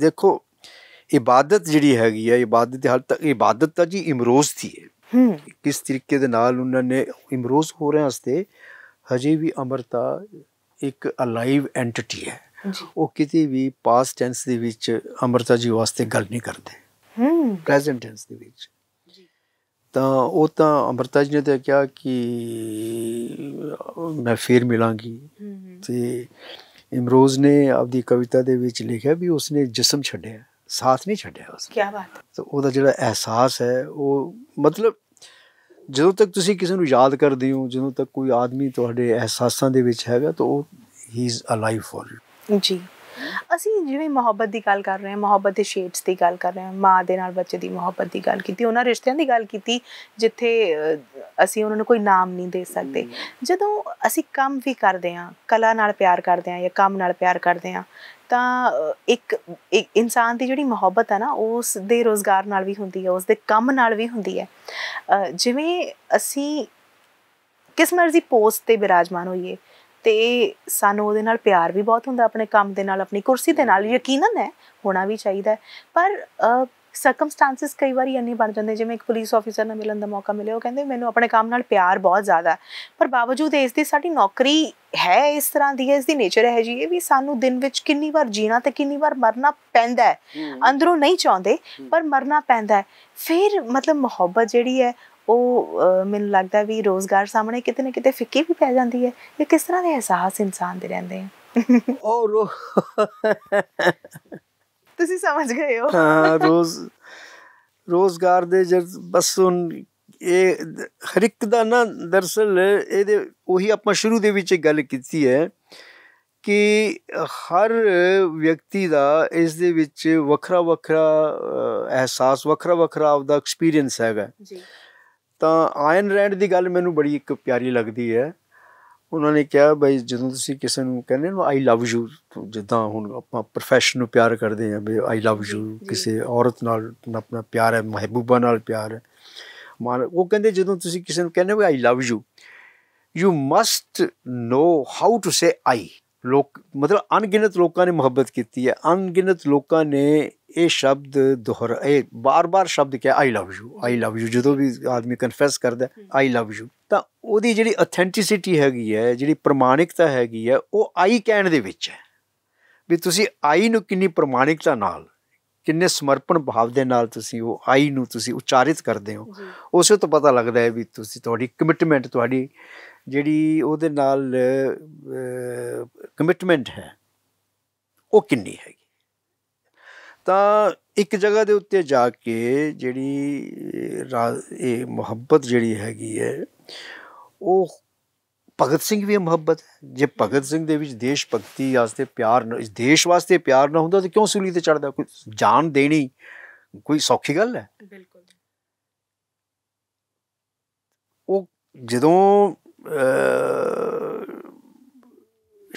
[SPEAKER 2] देखो ਇਬਾਦਤ ਜਿਹੜੀ ਹੈਗੀ ਹੈ ਇਬਾਦਤ ਹਾਲ ਤੱਕ ਇਬਾਦਤ ਤਾਂ ਜੀ ਇਮਰੋਜ਼ ਦੀ ਹੈ ਕਿਸ ਤਰੀਕੇ ਦੇ ਨਾਲ ਉਹਨਾਂ ਨੇ ਇਮਰੋਜ਼ ਹੋ ਰਹੇ ਹਸਤੇ ਹਜੇ ਵੀ ਅਮਰਤਾ ਇੱਕ ਅਲਾਈਵ ਐਂਟੀਟੀ ਹੈ ਉਹ ਕਿਤੇ ਵੀ ਪਾਸਟ ਟੈਂਸ ਦੇ ਵਿੱਚ ਅਮਰਤਾ ਜੀ ਵਾਸਤੇ ਗੱਲ ਨਹੀਂ ਕਰਦੇ ਹੂੰ ਪ੍ਰੈਜ਼ੈਂਟ ਟੈਂਸ ਦੇ ਵਿੱਚ ਤਾਂ ਉਹ ਤਾਂ ਅਮਰਤਾ ਜੀ ਨੇ ਤਾਂ ਕਿਹਾ ਕਿ ਮੈਂ ਫੇਰ ਮਿਲਾਂਗੀ ਤੇ ਇਮਰੋਜ਼ ਨੇ ਆਪਦੀ ਕਵਿਤਾ ਦੇ ਵਿੱਚ ਲਿਖਿਆ ਵੀ ਉਸਨੇ ਜਿਸਮ ਛੱਡਿਆ ਸਾਥ ਨਹੀਂ ਛੱਡਿਆ ਉਸ ਕੀ ਬਾਤ ਹੈ ਸੋ ਉਹਦਾ ਜਿਹੜਾ ਅਹਿਸਾਸ ਹੈ ਉਹ ਮਤਲਬ ਜਦੋਂ ਤੱਕ ਤੁਸੀਂ ਕਿਸੇ ਨੂੰ ਯਾਦ ਕਰਦੇ ਹੋ ਜਦੋਂ ਤੱਕ ਕੋਈ ਆਦਮੀ ਤੁਹਾਡੇ ਅਹਿਸਾਸਾਂ ਦੇ ਵਿੱਚ ਹੈਗਾ ਤਾਂ ਉਹ ਹੀ ਇਜ਼ ਅਲਾਈਵ ਫੋਰ
[SPEAKER 1] ਯੂ ਜੀ ਅਸੀਂ ਜਿਵੇਂ ਮੁਹੱਬਤ ਦੀ ਗੱਲ ਕਰ ਰਹੇ ਹਾਂ ਮੁਹੱਬਤ ਦੇ ਸ਼ੇਡਸ ਦੀ ਗੱਲ ਕਰ ਰਹੇ ਹਾਂ ਮਾਂ ਦੇ ਨਾਲ ਬੱਚੇ ਦੀ ਮੁਹੱਬਤ ਦੀ ਗੱਲ ਕੀਤੀ ਉਹਨਾਂ ਰਿਸ਼ਤਿਆਂ ਦੀ ਗੱਲ ਕੀਤੀ ਜਿੱਥੇ ਅਸੀਂ ਉਹਨਾਂ ਨੂੰ ਕੋਈ ਨਾਮ ਨਹੀਂ ਦੇ ਸਕਦੇ ਜਦੋਂ ਅਸੀਂ ਕੰਮ ਵੀ ਕਰਦੇ ਹਾਂ ਕਲਾ ਨਾਲ ਪਿਆਰ ਕਰਦੇ ਹਾਂ ਜਾਂ ਕੰਮ ਨਾਲ ਪਿਆਰ ਕਰਦੇ ਹਾਂ ਤਾਂ ਇੱਕ ਇੱਕ ਇਨਸਾਨ ਦੀ ਜਿਹੜੀ ਮੁਹੱਬਤ ਹੈ ਨਾ ਉਸ ਦੇ ਰੋਜ਼ਗਾਰ ਨਾਲ ਵੀ ਹੁੰਦੀ ਹੈ ਉਸ ਦੇ ਕੰਮ ਨਾਲ ਵੀ ਹੁੰਦੀ ਹੈ ਜਿਵੇਂ ਅਸੀਂ ਕਿਸ ਮਰਜ਼ੀ ਪੋਸਟ ਤੇ ਬਿਰਾਜਮਾਨ ਹੋਈਏ ਤੇ ਸਾਨੂੰ ਉਹਦੇ ਨਾਲ ਪਿਆਰ ਵੀ ਬਹੁਤ ਹੁੰਦਾ ਆਪਣੇ ਕੰਮ ਦੇ ਨਾਲ ਆਪਣੀ ਕੁਰਸੀ ਦੇ ਨਾਲ ਯਕੀਨਨ ਹੈ ਹੋਣਾ ਵੀ ਚਾਹੀਦਾ ਪਰ ਸਰਕਮਸਟੈਂਸਸ ਕਈ ਵਾਰੀ ਇੰਨੇ ਬਣ ਜਾਂਦੇ ਜਿਵੇਂ ਇੱਕ ਪੁਲਿਸ ਆਫੀਸਰ ਨਾਲ ਮਿਲਣ ਦਾ ਮੌਕਾ ਮਿਲੇ ਉਹ ਕਹਿੰਦੇ ਮੈਨੂੰ ਆਪਣੇ ਕੰਮ ਨਾਲ ਪਿਆਰ ਬਹੁਤ ਜ਼ਿਆਦਾ ਪਰ ਬਾਵਜੂਦ ਇਸ ਦੀ ਸਾਡੀ ਨੌਕਰੀ ਹੈ ਇਸ ਤਰ੍ਹਾਂ ਦੀ ਹੈ ਇਸ ਦੀ ਨੇਚਰ ਹੈ ਜੀ ਇਹ ਵੀ ਸਾਨੂੰ ਦਿਨ ਵਿੱਚ ਕਿੰਨੀ ਵਾਰ ਜੀਣਾ ਤੇ ਕਿੰਨੀ ਵਾਰ ਮਰਨਾ ਪੈਂਦਾ ਹੈ ਅੰਦਰੋਂ ਨਹੀਂ ਚਾਹੁੰਦੇ ਪਰ ਮਰਨਾ ਪੈਂਦਾ ਹੈ ਫਿਰ ਮਤਲਬ ਮੁਹੱਬਤ ਜਿਹੜੀ ਹੈ ਉਹ ਮੈਨੂੰ ਲੱਗਦਾ ਵੀ ਰੋਜ਼ਗਾਰ ਸਾਹਮਣੇ ਕਿਤੇ ਨਾ ਕਿਤੇ ਫਿੱਕੀ ਵੀ ਪੈ ਜਾਂਦੀ ਹੈ ਇਹ ਕਿਸ ਤਰ੍ਹਾਂ ਦੇ ਅਹਿਸਾਸ ਇਨਸਾਨ ਦੇ ਰਹਿੰਦੇ
[SPEAKER 2] ਆ ਔਰ
[SPEAKER 1] ਤੁਸੀਂ ਸਮਝ ਗਏ ਹੋ ਹਾਂ ਰੋਜ਼
[SPEAKER 2] ਰੋਜ਼ਗਾਰ ਦੇ ਜਰ ਬਸ ਹੁਣ ਇਹ ਹਰ ਇੱਕ ਦਾ ਨਾ ਦਰਸਲ ਇਹਦੇ ਉਹੀ ਆਪਾਂ ਸ਼ੁਰੂ ਦੇ ਵਿੱਚ ਗੱਲ ਕੀਤੀ ਹੈ ਕਿ ਹਰ ਵਿਅਕਤੀ ਦਾ ਇਸ ਦੇ ਵਿੱਚ ਵੱਖਰਾ ਵੱਖਰਾ ਅਹਿਸਾਸ ਵੱਖਰਾ ਵੱਖਰਾ ਆਪਦਾ ਐਕਸਪੀਰੀਅੰਸ ਹੈਗਾ ਜੀ ਤਾਂ ਆਇਨ ਰੈਂਡ ਦੀ ਗੱਲ ਮੈਨੂੰ ਬੜੀ ਇੱਕ ਪਿਆਰੀ ਲੱਗਦੀ ਹੈ ਉਹਨਾਂ ਨੇ ਕਿਹਾ ਬਈ ਜਦੋਂ ਤੁਸੀਂ ਕਿਸੇ ਨੂੰ ਕਹਿੰਦੇ ਨਾ ਆਈ ਲਵ ਯੂ ਜਿੱਦਾਂ ਹੁਣ ਆਪਾਂ profession ਨੂੰ ਪਿਆਰ ਕਰਦੇ ਆ ਬਈ ਆਈ ਲਵ ਯੂ ਕਿਸੇ ਔਰਤ ਨਾਲ ਆਪਣਾ ਪਿਆਰ ਹੈ ਮਹਿਬੂਬਾ ਨਾਲ ਪਿਆਰ ਹੈ ਮਾਨ ਉਹ ਕਹਿੰਦੇ ਜਦੋਂ ਤੁਸੀਂ ਕਿਸੇ ਨੂੰ ਕਹਿੰਦੇ ਹੋ I love you you must know how to say I ਲੋਕ ਮਤਲਬ ਅਣਗਿਣਤ ਲੋਕਾਂ ਨੇ ਮੁਹੱਬਤ ਕੀਤੀ ਹੈ ਅਣਗਿਣਤ ਲੋਕਾਂ ਨੇ ਇਹ ਸ਼ਬਦ ਇਹ ਬਾਰ-ਬਾਰ ਸ਼ਬਦ ਕਿ ਆਈ love you I love you ਜਦੋਂ ਵੀ ਆਦਮੀ ਕਨਫੈਸ ਕਰਦਾ ਆਈ ਲਵ ਯੂ ਤਾਂ ਉਹਦੀ ਜਿਹੜੀ ਅਥੈਂਟਿਸਿਟੀ ਹੈਗੀ ਹੈ ਜਿਹੜੀ ਪ੍ਰਮਾਣਿਕਤਾ ਹੈਗੀ ਹੈ ਉਹ ਆਈ ਕਹਿਣ ਦੇ ਵਿੱਚ ਹੈ ਵੀ ਤੁਸੀਂ ਆਈ ਨੂੰ ਕਿੰਨੀ ਪ੍ਰਮਾਣਿਕਤਾ ਨਾਲ ਕਿੰਨੇ ਸਮਰਪਣ ਭਾਵ ਦੇ ਨਾਲ ਤੁਸੀਂ ਉਹ ਆਈ ਨੂੰ ਤੁਸੀਂ ਉਚਾਰਿਤ ਕਰਦੇ ਹੋ ਉਸੇ ਤੋਂ ਪਤਾ ਲੱਗਦਾ ਹੈ ਵੀ ਤੁਸੀਂ ਤੁਹਾਡੀ ਕਮਿਟਮੈਂਟ ਤੁਹਾਡੀ ਜਿਹੜੀ ਉਹਦੇ ਨਾਲ ਕਮਿਟਮੈਂਟ ਹੈ ਉਹ ਕਿੰਨੀ ਹੈ ਤਾਂ ਇੱਕ ਜਗ੍ਹਾ ਦੇ ਉੱਤੇ ਜਾ ਕੇ ਜਿਹੜੀ ਇਹ ਮੁਹੱਬਤ ਜਿਹੜੀ ਹੈਗੀ ਹੈ ਉਹ ਭਗਤ ਸਿੰਘ ਵੀ ਮੁਹੱਬਤ ਜੇ ਭਗਤ ਸਿੰਘ ਦੇ ਵਿੱਚ ਦੇਸ਼ ਭਗਤੀ ਵਾਸਤੇ ਪਿਆਰ ਇਸ ਦੇਸ਼ ਵਾਸਤੇ ਪਿਆਰ ਨਾ ਹੁੰਦਾ ਤਾਂ ਕਿਉਂ ਸੂਲੀ ਤੇ ਚੜਦਾ ਕੋਈ ਜਾਨ ਦੇਣੀ ਕੋਈ ਸੌਖੀ ਗੱਲ ਹੈ ਬਿਲਕੁਲ ਉਹ ਜਦੋਂ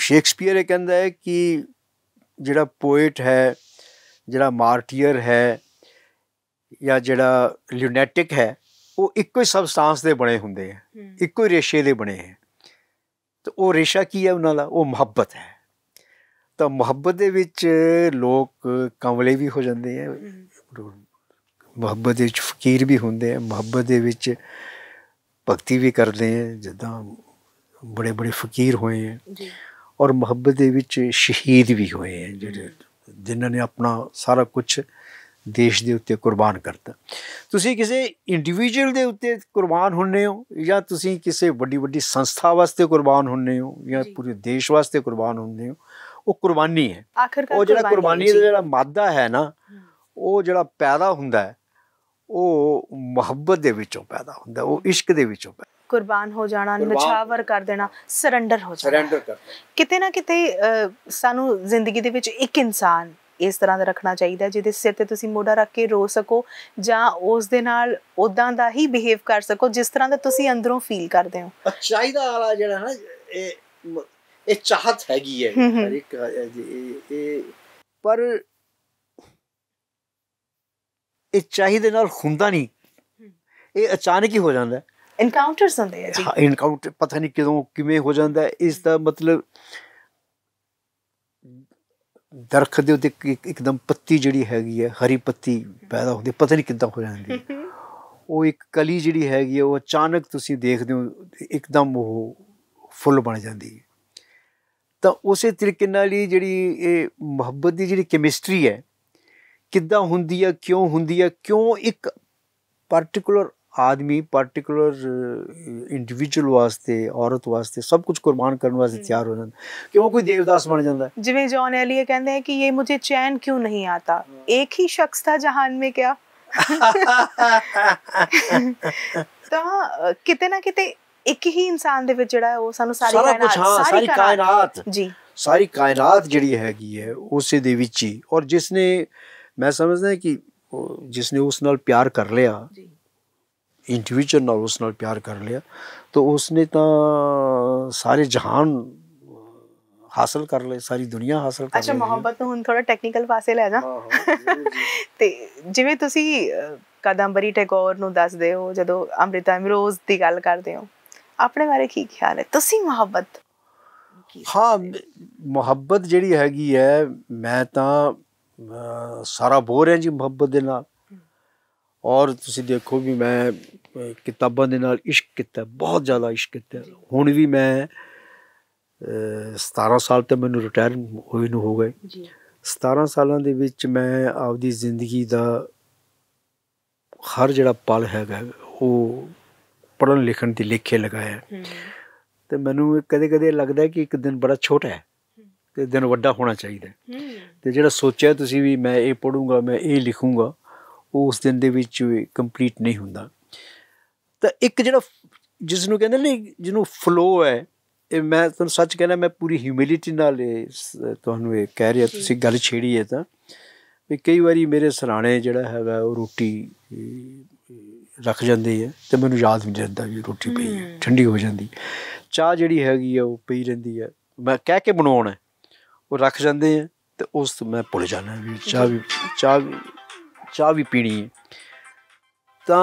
[SPEAKER 2] ਸ਼ੇਕਸਪੀਅਰ ਇਹ ਕਹਿੰਦਾ ਹੈ ਕਿ ਜਿਹੜਾ ਪੋਇਟ ਹੈ ਜਿਹੜਾ ਮਾਰਟੀਅਰ ਹੈ ਜਾਂ ਜਿਹੜਾ ਲਿਊਨੈਟਿਕ ਹੈ ਉਹ ਇੱਕੋ ਹੀ ਸਬਸਟੈਂਸ ਦੇ ਬਣੇ ਹੁੰਦੇ ਆ ਇੱਕੋ ਹੀ ਰੇਸ਼ੇ ਦੇ ਬਣੇ ਆ ਤੇ ਉਹ ਰੇਸ਼ਾ ਕੀ ਹੈ ਉਹਨਾਂ ਦਾ ਉਹ ਮੁਹੱਬਤ ਹੈ ਤਾਂ ਮੁਹੱਬਤ ਦੇ ਵਿੱਚ ਲੋਕ ਕਮਲੇ ਵੀ ਹੋ ਜਾਂਦੇ ਆ ਮੁਹੱਬਤ ਦੇ ਵਿੱਚ ਫਕੀਰ ਵੀ ਹੁੰਦੇ ਆ ਮੁਹੱਬਤ ਦੇ ਵਿੱਚ ਭਗਤੀ ਵੀ ਕਰਦੇ ਆ ਜਿੱਦਾਂ ਬੜੇ ਬੜੇ ਫਕੀਰ ਹੋਏ ਆ ਔਰ ਮੁਹੱਬਤ ਦੇ ਵਿੱਚ ਸ਼ਹੀਦ ਵੀ ਹੋਏ ਆ ਜਿਹੜੇ ਜਿਨ੍ਹਾਂ ਨੇ ਆਪਣਾ ਸਾਰਾ ਕੁਝ ਦੇਸ਼ ਦੇ ਉੱਤੇ ਕੁਰਬਾਨ ਕਰਤਾ ਤੁਸੀਂ ਕਿਸੇ ਇੰਡੀਵਿਜੂਅਲ ਦੇ ਉੱਤੇ ਕੁਰਬਾਨ ਹੁੰਨੇ ਹੋ ਜਾਂ ਤੁਸੀਂ ਕਿਸੇ ਵੱਡੀ ਵੱਡੀ ਸੰਸਥਾ ਵਾਸਤੇ ਕੁਰਬਾਨ ਹੁੰਨੇ ਹੋ ਜਾਂ ਪੂਰੇ ਦੇਸ਼ ਵਾਸਤੇ ਕੁਰਬਾਨ ਹੁੰਨੇ ਹੋ ਉਹ ਕੁਰਬਾਨੀ ਹੈ
[SPEAKER 1] ਉਹ ਜਿਹੜਾ ਕੁਰਬਾਨੀ ਦਾ ਜਿਹੜਾ
[SPEAKER 2] ਮਾਦਾ ਹੈ ਨਾ ਉਹ ਜਿਹੜਾ ਪੈਦਾ ਹੁੰਦਾ ਹੈ ਉਹ ਮੁਹੱਬਤ ਦੇ ਵਿੱਚੋਂ ਪੈਦਾ ਹੁੰਦਾ ਉਹ ਇਸ਼ਕ ਦੇ ਵਿੱਚੋਂ
[SPEAKER 1] ਕੁਰਬਾਨ ਹੋ ਜਾਣਾ ਨਿਛਾਵਰ ਕਰ ਦੇਣਾ ਸਰੈਂਡਰ ਹੋ ਜਾਣਾ ਸਰੈਂਡਰ ਕਰ ਕਿਤੇ ਨਾ ਕਿਤੇ ਸਾਨੂੰ ਜ਼ਿੰਦਗੀ ਦੇ ਵਿੱਚ ਇੱਕ ਇਨਸਾਨ ਇਸ ਤਰ੍ਹਾਂ ਦਾ ਰੱਖਣਾ ਚਾਹੀਦਾ ਜਿਹਦੇ ਸਿਰ ਤੇ ਤੁਸੀਂ ਮੋਢਾ ਰੱਖ ਕੇ ਰੋ ਸਕੋ ਜਾਂ ਉਸ ਦੇ ਨਾਲ ਉਦਾਂ ਦਾ ਹੀ ਬਿਹੇਵ ਕਰ ਸਕੋ ਜਿਸ ਤਰ੍ਹਾਂ ਦਾ ਤੁਸੀਂ ਅੰਦਰੋਂ ਫੀਲ ਕਰਦੇ ਹੋ
[SPEAKER 2] ਚਾਹੀਦਾ ਵਾਲਾ ਜਿਹੜਾ ਹੈ ਇਹ ਇਹ ਚਾਹਤ ਹੈਗੀ ਹੈ ਹਰ ਇੱਕ ਇਹ ਪਰ ਇਹ ਚਾਹੀਦੇ ਨਾਲ ਹੁੰਦਾ ਨਹੀਂ ਇਹ ਅਚਾਨਕ ਹੀ ਹੋ ਜਾਂਦਾ ਇਨਕਾਊਂਟਰਸ ਹੁੰਦੇ ਆ ਜੀ ਇਨਕਾਊਂਟਰ ਪਤਾ ਨਹੀਂ ਕਿਦੋਂ ਕਿਵੇਂ ਹੋ ਜਾਂਦਾ ਇਸ ਦਾ ਮਤਲਬ ਦਰਖਤ ਦੇ ਉੱਤੇ ਇੱਕਦਮ ਪੱਤੀ ਜਿਹੜੀ ਹੈਗੀ ਹੈ ਹਰੀ ਪੱਤੀ ਪੈਦਾ ਹੁੰਦੀ ਪਤਾ ਨਹੀਂ ਕਿੱਦਾਂ ਹੋ ਜਾਂਦੀ ਉਹ ਇੱਕ ਕਲੀ ਜਿਹੜੀ ਹੈਗੀ ਹੈ ਉਹ ਅਚਾਨਕ ਤੁਸੀਂ ਦੇਖਦੇ ਹੋ ਇੱਕਦਮ ਉਹ ਫੁੱਲ ਬਣ ਜਾਂਦੀ ਹੈ ਤਾਂ ਉਸੇ ਤਰੀਕੇ ਨਾਲ ਹੀ ਜਿਹੜੀ ਇਹ ਮੁਹੱਬਤ ਦੀ ਜਿਹੜੀ ਕੈਮਿਸਟਰੀ ਹੈ ਕਿੱਦਾਂ ਹੁੰਦੀ ਹੈ ਕਿਉਂ ਹੁੰਦੀ ਹੈ ਕਿਉਂ ਇੱਕ ਪਾਰਟਿਕੂਲਰ आदमी पार्टिकुलर इंडिविजुअल वास्ते औरत वास्ते सब कुछ कुर्बान करने वास्ते हम्म। तैयार हो जाता है क्यों कोई देवदास बन जाता है
[SPEAKER 1] जिवें जॉन एलिया कहते हैं कि ये मुझे चैन क्यों नहीं आता हाँ। एक ही शख्स था जहान में क्या तो कितने ना कितने एक ही इंसान दे विच जड़ा है वो सानू सारी सारा कुछ हाँ, सारी,
[SPEAKER 2] कायनात जी सारी कायनात जड़ी हैगी है उसे दे विच ही और जिसने मैं समझना है कि जिसने उस नाल प्यार कर लिया जी ਇੰਡੀਵਿਜੂਅਲ ਨਾਲ ਉਸ ਨਾਲ ਪਿਆਰ ਕਰ ਲਿਆ ਤਾਂ ਉਸਨੇ ਤਾਂ ਸਾਰੇ ਜਹਾਨ ਹਾਸਲ ਕਰ ਲਏ ਸਾਰੀ ਦੁਨੀਆ ਹਾਸਲ ਕਰ ਲਈ ਅੱਛਾ ਮੁਹੱਬਤ
[SPEAKER 1] ਨੂੰ ਹੁਣ ਥੋੜਾ ਟੈਕਨੀਕਲ ਪਾਸੇ ਲੈ ਜਾ ਤੇ ਜਿਵੇਂ ਤੁਸੀਂ ਕਦੰਬਰੀ ਟੈਗੋਰ ਨੂੰ ਦੱਸਦੇ ਹੋ ਜਦੋਂ ਅੰਮ੍ਰਿਤਾ ਅਮਰੋਜ਼ ਦੀ ਗੱਲ ਕਰਦੇ ਹੋ ਆਪਣੇ ਬਾਰੇ ਕੀ ਖਿਆਲ ਹੈ ਤੁਸੀਂ ਮੁਹੱਬਤ
[SPEAKER 2] ਹਾਂ ਮੁਹੱਬਤ ਜਿਹੜੀ ਹੈਗੀ ਹੈ ਮੈਂ ਤਾਂ ਸਾਰਾ ਬੋਰ ਹਾਂ ਜੀ ਮੁਹੱਬਤ ਦੇ ਨਾਲ ਔਰ ਤੁਸੀਂ ਦੇਖੋ ਵੀ ਮੈਂ ਕਿਤਾਬਾਂ ਦੇ ਨਾਲ ਇਸ਼ਕ ਕੀਤਾ ਬਹੁਤ ਜ਼ਿਆਦਾ ਇਸ਼ਕ ਕੀਤਾ ਹੁਣ ਵੀ ਮੈਂ 17 ਸਾਲ ਤੇ ਮੈਨੂੰ ਰਿਟਾਇਰ ਹੋਏ ਨੂੰ ਹੋ ਗਏ ਜੀ 17 ਸਾਲਾਂ ਦੇ ਵਿੱਚ ਮੈਂ ਆਪਦੀ ਜ਼ਿੰਦਗੀ ਦਾ ਹਰ ਜਿਹੜਾ ਪਲ ਹੈਗਾ ਉਹ ਪੜਨ ਲਿਖਣ ਦੀ ਲੇਖੇ ਲਗਾਇਆ ਤੇ ਮੈਨੂੰ ਕਦੇ-ਕਦੇ ਲੱਗਦਾ ਕਿ ਇੱਕ ਦਿਨ ਬੜਾ ਛੋਟਾ ਹੈ ਤੇ ਦਿਨ ਵੱਡਾ ਹੋਣਾ ਚਾਹੀਦਾ ਤੇ ਜਿਹੜਾ ਸੋਚਿਆ ਤੁਸੀਂ ਵੀ ਮੈਂ ਇਹ ਪੜੂੰਗਾ ਮੈਂ ਇਹ ਲਿਖੂੰਗਾ ਉਹ ਉਸ ਦਿਨ ਦੇ ਵਿੱਚ ਕੰਪਲੀਟ ਨਹੀਂ ਹੁੰਦਾ ਤਾਂ ਇੱਕ ਜਿਹੜਾ ਜਿਸ ਨੂੰ ਕਹਿੰਦੇ ਨੇ ਜਿਹਨੂੰ ਫਲੋ ਹੈ ਇਹ ਮੈਂ ਤੁਹਾਨੂੰ ਸੱਚ ਕਹਿਣਾ ਮੈਂ ਪੂਰੀ ਹਿਊਮਿਲਿਟੀ ਨਾਲ ਤੁਹਾਨੂੰ ਇਹ ਕਹਿ ਰਿਹਾ ਤੁਸੀਂ ਗੱਲ ਛੇੜੀ ਹੈ ਤਾਂ ਵੀ ਕਈ ਵਾਰੀ ਮੇਰੇ ਸਰਾਣੇ ਜਿਹੜਾ ਹੈਗਾ ਉਹ ਰੋਟੀ ਰੱਖ ਜਾਂਦੀ ਹੈ ਤੇ ਮੈਨੂੰ ਯਾਦ ਵੀ ਜਾਂਦਾ ਵੀ ਰੋਟੀ ਪਈ ਹੈ ਠੰਡੀ ਹੋ ਜਾਂਦੀ ਚਾਹ ਜਿਹੜੀ ਹੈਗੀ ਆ ਉਹ ਪਈ ਰਹਿੰਦੀ ਆ ਮੈਂ ਕਹਿ ਕੇ ਬਣਾਉਣਾ ਉਹ ਰੱਖ ਜਾਂਦੇ ਆ ਤੇ ਉਸ ਤੋਂ ਮੈਂ ਭੁੱਲ ਜਾਣਾ ਵੀ ਚਾਹ ਵੀ ਚਾਹ ਚਾਹ ਵੀ ਪੀਣੀ ਹੈ ਤਾਂ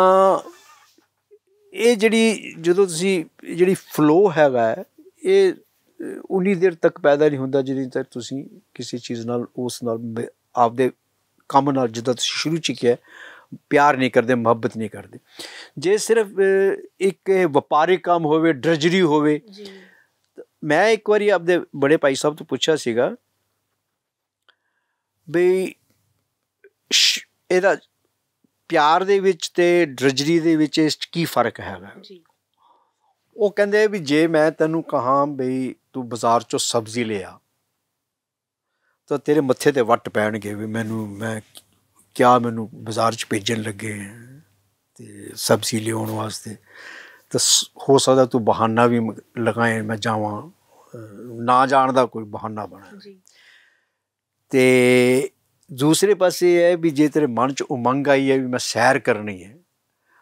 [SPEAKER 2] ਇਹ ਜਿਹੜੀ ਜਦੋਂ ਤੁਸੀਂ ਜਿਹੜੀ ਫਲੋ ਹੈਗਾ ਇਹ ਉਨੀ ਦੇਰ ਤੱਕ ਪੈਦਾ ਨਹੀਂ ਹੁੰਦਾ ਜਿੰਨੀ ਤੱਕ ਤੁਸੀਂ ਕਿਸੇ ਚੀਜ਼ ਨਾਲ ਉਸ ਨਾਲ ਆਪਦੇ ਕੰਮ ਨਾਲ ਜਦੋਂ ਤੁਸੀਂ ਸ਼ੁਰੂ ਚ ਪਿਆਰ ਨਹੀਂ ਕਰਦੇ ਮੁਹੱਬਤ ਨਹੀਂ ਕਰਦੇ ਜੇ ਸਿਰਫ ਇੱਕ ਵਪਾਰਿਕ ਕੰਮ ਹੋਵੇ ਡਰਜਰੀ ਹੋਵੇ ਮੈਂ ਇੱਕ ਵਾਰੀ ਆਪਦੇ ਬੜੇ ਭਾਈ ਸਾਹਿਬ ਤੋਂ ਪੁੱਛਿਆ ਸੀਗਾ ਬਈ ਇਹਦਾ ਪਿਆਰ ਦੇ ਵਿੱਚ ਤੇ ਡਰਜਰੀ ਦੇ ਵਿੱਚ ਇਸ ਕੀ ਫਰਕ ਹੈਗਾ ਜੀ ਉਹ ਕਹਿੰਦੇ ਵੀ ਜੇ ਮੈਂ ਤੈਨੂੰ ਕਹਾਂ ਬਈ ਤੂੰ ਬਾਜ਼ਾਰ 'ਚੋਂ ਸਬਜ਼ੀ ਲਿਆ ਤਾਂ ਤੇਰੇ ਮੱਥੇ ਤੇ ਵੱਟ ਪੈਣਗੇ ਵੀ ਮੈਨੂੰ ਮੈਂ ਕਿਆ ਮੈਨੂੰ ਬਾਜ਼ਾਰ 'ਚ ਭੇਜਣ ਲੱਗੇ ਤੇ ਸਬਜ਼ੀ ਲਿਆਉਣ ਵਾਸਤੇ ਤਾਂ ਹੋ ਸਕਦਾ ਤੂੰ ਬਹਾਨਾ ਵੀ ਲਗਾਏ ਮੈਂ ਜਾਵਾਂ ਨਾ ਜਾਣ ਦਾ ਕੋਈ ਬਹਾਨਾ ਬਣਾ ਜੀ ਤੇ ਦੂਸਰੇ ਪਾਸੇ ਇਹ ਹੈ ਵੀ ਜੇ ਤੇਰੇ ਮਨ 'ਚ ਉਮੰਗ ਆਈ ਹੈ ਵੀ ਮੈਂ ਸੈਰ ਕਰਨੀ ਹੈ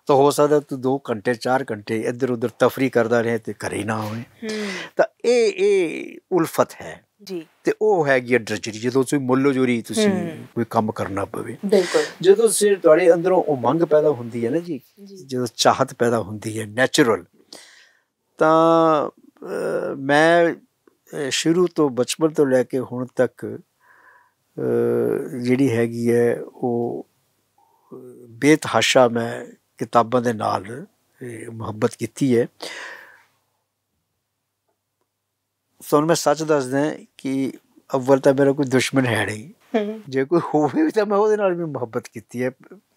[SPEAKER 2] ਤਾਂ ਹੋ ਸਕਦਾ ਤੂੰ 2 ਘੰਟੇ 4 ਘੰਟੇ ਇੱਧਰ ਉੱਧਰ ਤਫਰੀ ਕਰਦਾ ਰਹੇ ਤੇ ਘਰੇ ਨਾ ਹੋਵੇ ਤਾਂ ਇਹ ਇਹ ਉਲਫਤ ਹੈ ਜੀ ਤੇ ਉਹ ਹੈਗੀ ਹੈ ਡਰਜਰੀ ਜਦੋਂ ਤੁਸੀਂ ਮੁੱਲ ਜੁਰੀ ਤੁਸੀਂ ਕੋਈ ਕੰਮ ਕਰਨਾ ਪਵੇ ਬਿਲਕੁਲ ਜਦੋਂ ਸਿਰ ਤੁਹਾਡੇ ਅੰਦਰੋਂ ਉਮੰਗ ਪੈਦਾ ਹੁੰਦੀ ਹੈ ਨਾ ਜੀ ਜਦੋਂ ਚਾਹਤ ਪੈਦਾ ਹੁੰਦੀ ਹੈ ਨੇਚਰਲ ਤਾਂ ਮੈਂ ਸ਼ੁਰੂ ਤੋਂ ਬਚਪਨ ਤੋਂ ਲੈ ਕੇ ਹੁਣ ਤੱਕ ਜਿਹੜੀ ਹੈਗੀ ਹੈ ਉਹ ਬੇਤਹਾਸ਼ਾ ਮੈਂ ਕਿਤਾਬਾਂ ਦੇ ਨਾਲ ਮੁਹੱਬਤ ਕੀਤੀ ਹੈ ਸੋਨ ਮੈਂ ਸੱਚ ਦੱਸਦਾ ਕਿ ਅਵਲ ਤਾਂ ਮੇਰਾ ਕੋਈ ਦੁਸ਼ਮਣ ਹੈ ਨਹੀਂ ਜੇ ਕੋਈ ਹੋਵੇ ਵੀ ਤਾਂ ਮੈਂ ਉਹਦੇ ਨਾਲ ਵੀ ਮੁਹੱਬਤ ਕੀਤੀ ਹੈ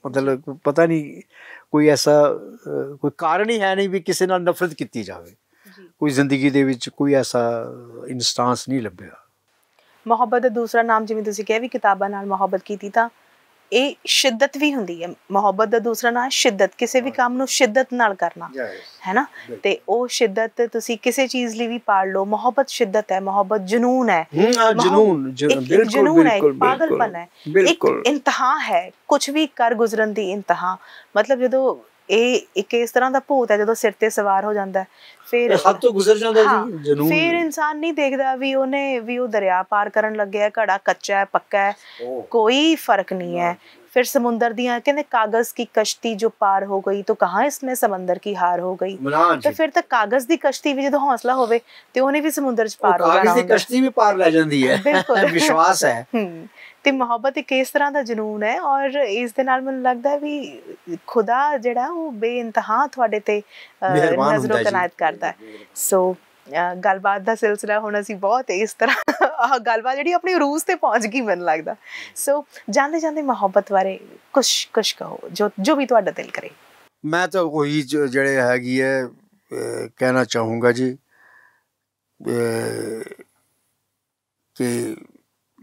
[SPEAKER 2] ਮਤਲਬ ਪਤਾ ਨਹੀਂ ਕੋਈ ਐਸਾ ਕੋਈ ਕਾਰਨ ਹੀ ਹੈ ਨਹੀਂ ਵੀ ਕਿਸੇ ਨਾਲ ਨਫ਼ਰਤ ਕੀਤੀ ਜਾਵੇ ਕੋਈ ਜ਼ਿੰਦਗੀ ਦੇ ਵਿੱਚ ਕੋਈ ਐਸਾ ਇਨਸਟੈਂਸ ਨਹੀਂ ਲੱਭਿਆ
[SPEAKER 1] ਮੁਹੱਬਤ ਦਾ ਦੂਸਰਾ ਨਾਮ ਜਿਵੇਂ ਤੁਸੀਂ ਕਿਹਾ ਵੀ ਕਿਤਾਬਾਂ ਨਾਲ ਮੁਹੱਬਤ ਕੀਤੀ ਤਾਂ ਇਹ ਸ਼ਿੱਦਤ ਵੀ ਹੁੰਦੀ ਹੈ ਮੁਹੱਬਤ ਦਾ ਦੂਸਰਾ ਨਾਮ ਸ਼ਿੱਦਤ ਕਿਸੇ ਵੀ ਕੰਮ ਨੂੰ ਸ਼ਿੱਦਤ ਨਾਲ ਕਰਨਾ ਹੈ ਨਾ ਤੇ ਉਹ ਸ਼ਿੱਦਤ ਤੁਸੀਂ ਕਿਸੇ ਚੀਜ਼ ਲਈ ਵੀ ਪਾੜ ਲਓ ਮੁਹੱਬਤ ਸ਼ਿੱਦਤ ਹੈ ਮੁਹੱਬਤ ਜਨੂਨ ਹੈ ਜਨੂਨ ਬਿਲਕੁਲ ਬਿਲਕੁਲ ਪਾਗਲਪਨ ਹੈ ਇੱਕ ਇੰਤਹਾ ਹੈ ਕੁਝ ਵੀ ਕਰ ਗੁਜ਼ਰਨ ਦੀ ਇੰਤਹਾ ਮਤਲਬ ਜਦੋਂ ਇਹ ਇੱਕ ਇਸ ਤਰ੍ਹਾਂ ਦਾ ਭੂਤ ਹੈ ਜਦੋਂ ਸਿਰ ਤੇ ਸਵਾਰ ਹੋ ਜਾਂਦਾ ਫਿਰ ਸਭ ਤੋਂ ਗੁਜ਼ਰ ਜਾਂਦਾ ਜੀ ਜਨੂਨ ਫਿਰ ਇਨਸਾਨ ਨਹੀਂ ਦੇਖਦਾ ਵੀ ਉਹਨੇ ਵੀ ਉਹ ਦਰਿਆ ਪਾਰ ਕਰਨ ਲੱਗਿਆ ਘੜਾ ਕੱਚਾ ਹੈ ਪੱਕਾ ਹੈ ਕੋਈ ਫਰਕ ਨਹੀਂ ਹੈ ਸਮੁੰਦਰ ਦੀਆਂ दिया ਕਾਗਜ਼ ਦੀ ਕਸ਼ਤੀ ਜੋ ਪਾਰ ਹੋ ਗਈ ਤਾਂ ਕਹਾ कहाँ इसमें ਸਮੁੰਦਰ ਕੀ ਹਾਰ ਹੋ ਗਈ ਤੇ ਫਿਰ ਤਾਂ ਕਾਗਜ਼ ਦੀ ਕਸ਼ਤੀ ਵੀ ਜਦੋਂ ਹੌਸਲਾ ਹੋਵੇ ਤੇ ਉਹਨੇ ਵੀ ਸਮੁੰਦਰ 'ਚ ਪਾਰ ਹੋ ਜਾਣਾ ਕਾਗਜ਼ ਦੀ ਕਸ਼ਤੀ ਵੀ
[SPEAKER 2] ਪਾਰ ਲੈ ਜਾਂਦੀ ਹੈ ਬਿਲਕੁਲ ਵਿਸ਼ਵਾਸ ਹੈ
[SPEAKER 1] ਤੇ ਮੁਹੱਬਤ ਇੱਕ ਇਸ ਤਰ੍ਹਾਂ ਦਾ ਜਨੂਨ ਹੈ ਔਰ ਇਸ ਦੇ ਨਾਲ ਮੈਨੂੰ ਲੱਗਦਾ ਵੀ ਖੁਦਾ ਜਿਹੜਾ ਉਹ ਬੇਇੰਤਹਾ ਤੁਹਾਡੇ ਤੇ ਨਜ਼ਰੋਂ ਤਨਾਇਤ ਕਰਦਾ ਹੈ ਸੋ ਗੱਲਬਾਤ ਦਾ ਸਿਲਸਿਲਾ ਹੁਣ ਅਸੀਂ ਬਹੁਤ ਇਸ ਤਰ੍ਹਾਂ ਆਹ ਗੱਲਬਾਤ ਜਿਹੜੀ ਆਪਣੀ ਰੂਸ ਤੇ ਪਹੁੰਚ ਗਈ ਮੈਨੂੰ ਲੱਗਦਾ ਸੋ ਜਾਂਦੇ ਜਾਂਦੇ ਮੁਹੱਬਤ ਬਾਰੇ ਕੁਛ ਕੁਛ ਕਹੋ ਜੋ ਜੋ ਵੀ ਤੁਹਾਡਾ ਦਿਲ ਕਰੇ
[SPEAKER 2] ਮੈਂ ਤਾਂ ਕੋਈ ਜਿਹੜੇ ਹੈਗੀ ਹੈ ਕਹਿਣਾ ਚਾਹੂੰਗਾ ਜੀ ਕਿ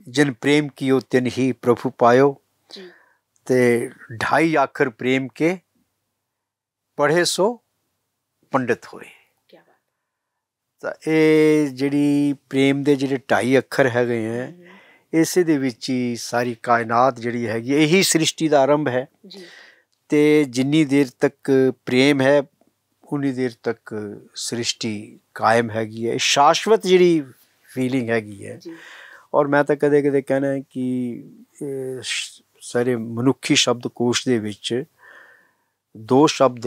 [SPEAKER 2] ਜਿਨ ਪ੍ਰੇਮ ਕੀਓ ਤਿਨ ਹੀ ਪ੍ਰਭੂ ਪਾਇਓ ਜੀ ਤੇ ਢਾਈ ਆਖਰ ਪ੍ਰੇਮ ਕੇ ਪੜ੍ਹੇ ਸੋ ਪੰਡਿਤ ਹੋਏ ਤਾਂ ਇਹ ਜਿਹੜੀ ਪ੍ਰੇਮ ਦੇ ਜਿਹੜੇ ਢਾਈ ਅੱਖਰ ਹੈਗੇ ਆ ਇਸੇ ਦੇ ਵਿੱਚ ਹੀ ਸਾਰੀ ਕਾਇਨਾਤ ਜਿਹੜੀ ਹੈਗੀ ਇਹੀ ਸ੍ਰਿਸ਼ਟੀ ਦਾ ਆਰੰਭ ਹੈ ਜੀ ਤੇ ਜਿੰਨੀ ਦੇਰ ਤੱਕ ਪ੍ਰੇਮ ਹੈ ਉਨੀ ਦੇਰ ਤੱਕ ਸ੍ਰਿਸ਼ਟੀ ਕਾਇਮ ਹੈਗੀ ਹੈ ਸ਼ਾਸ਼ਵਤ ਜਿਹੜੀ ਫੀਲਿੰਗ ਹੈਗੀ ਹੈ ਔਰ ਮੈਂ ਤਾਂ ਕਦੇ ਕਦੇ ਕਹਿੰਦਾ ਹੈ ਕਿ ਸਾਰੇ ਮਨੁੱਖੀ ਸ਼ਬਦ ਕੋਸ਼ ਦੇ ਵਿੱਚ ਦੋ ਸ਼ਬਦ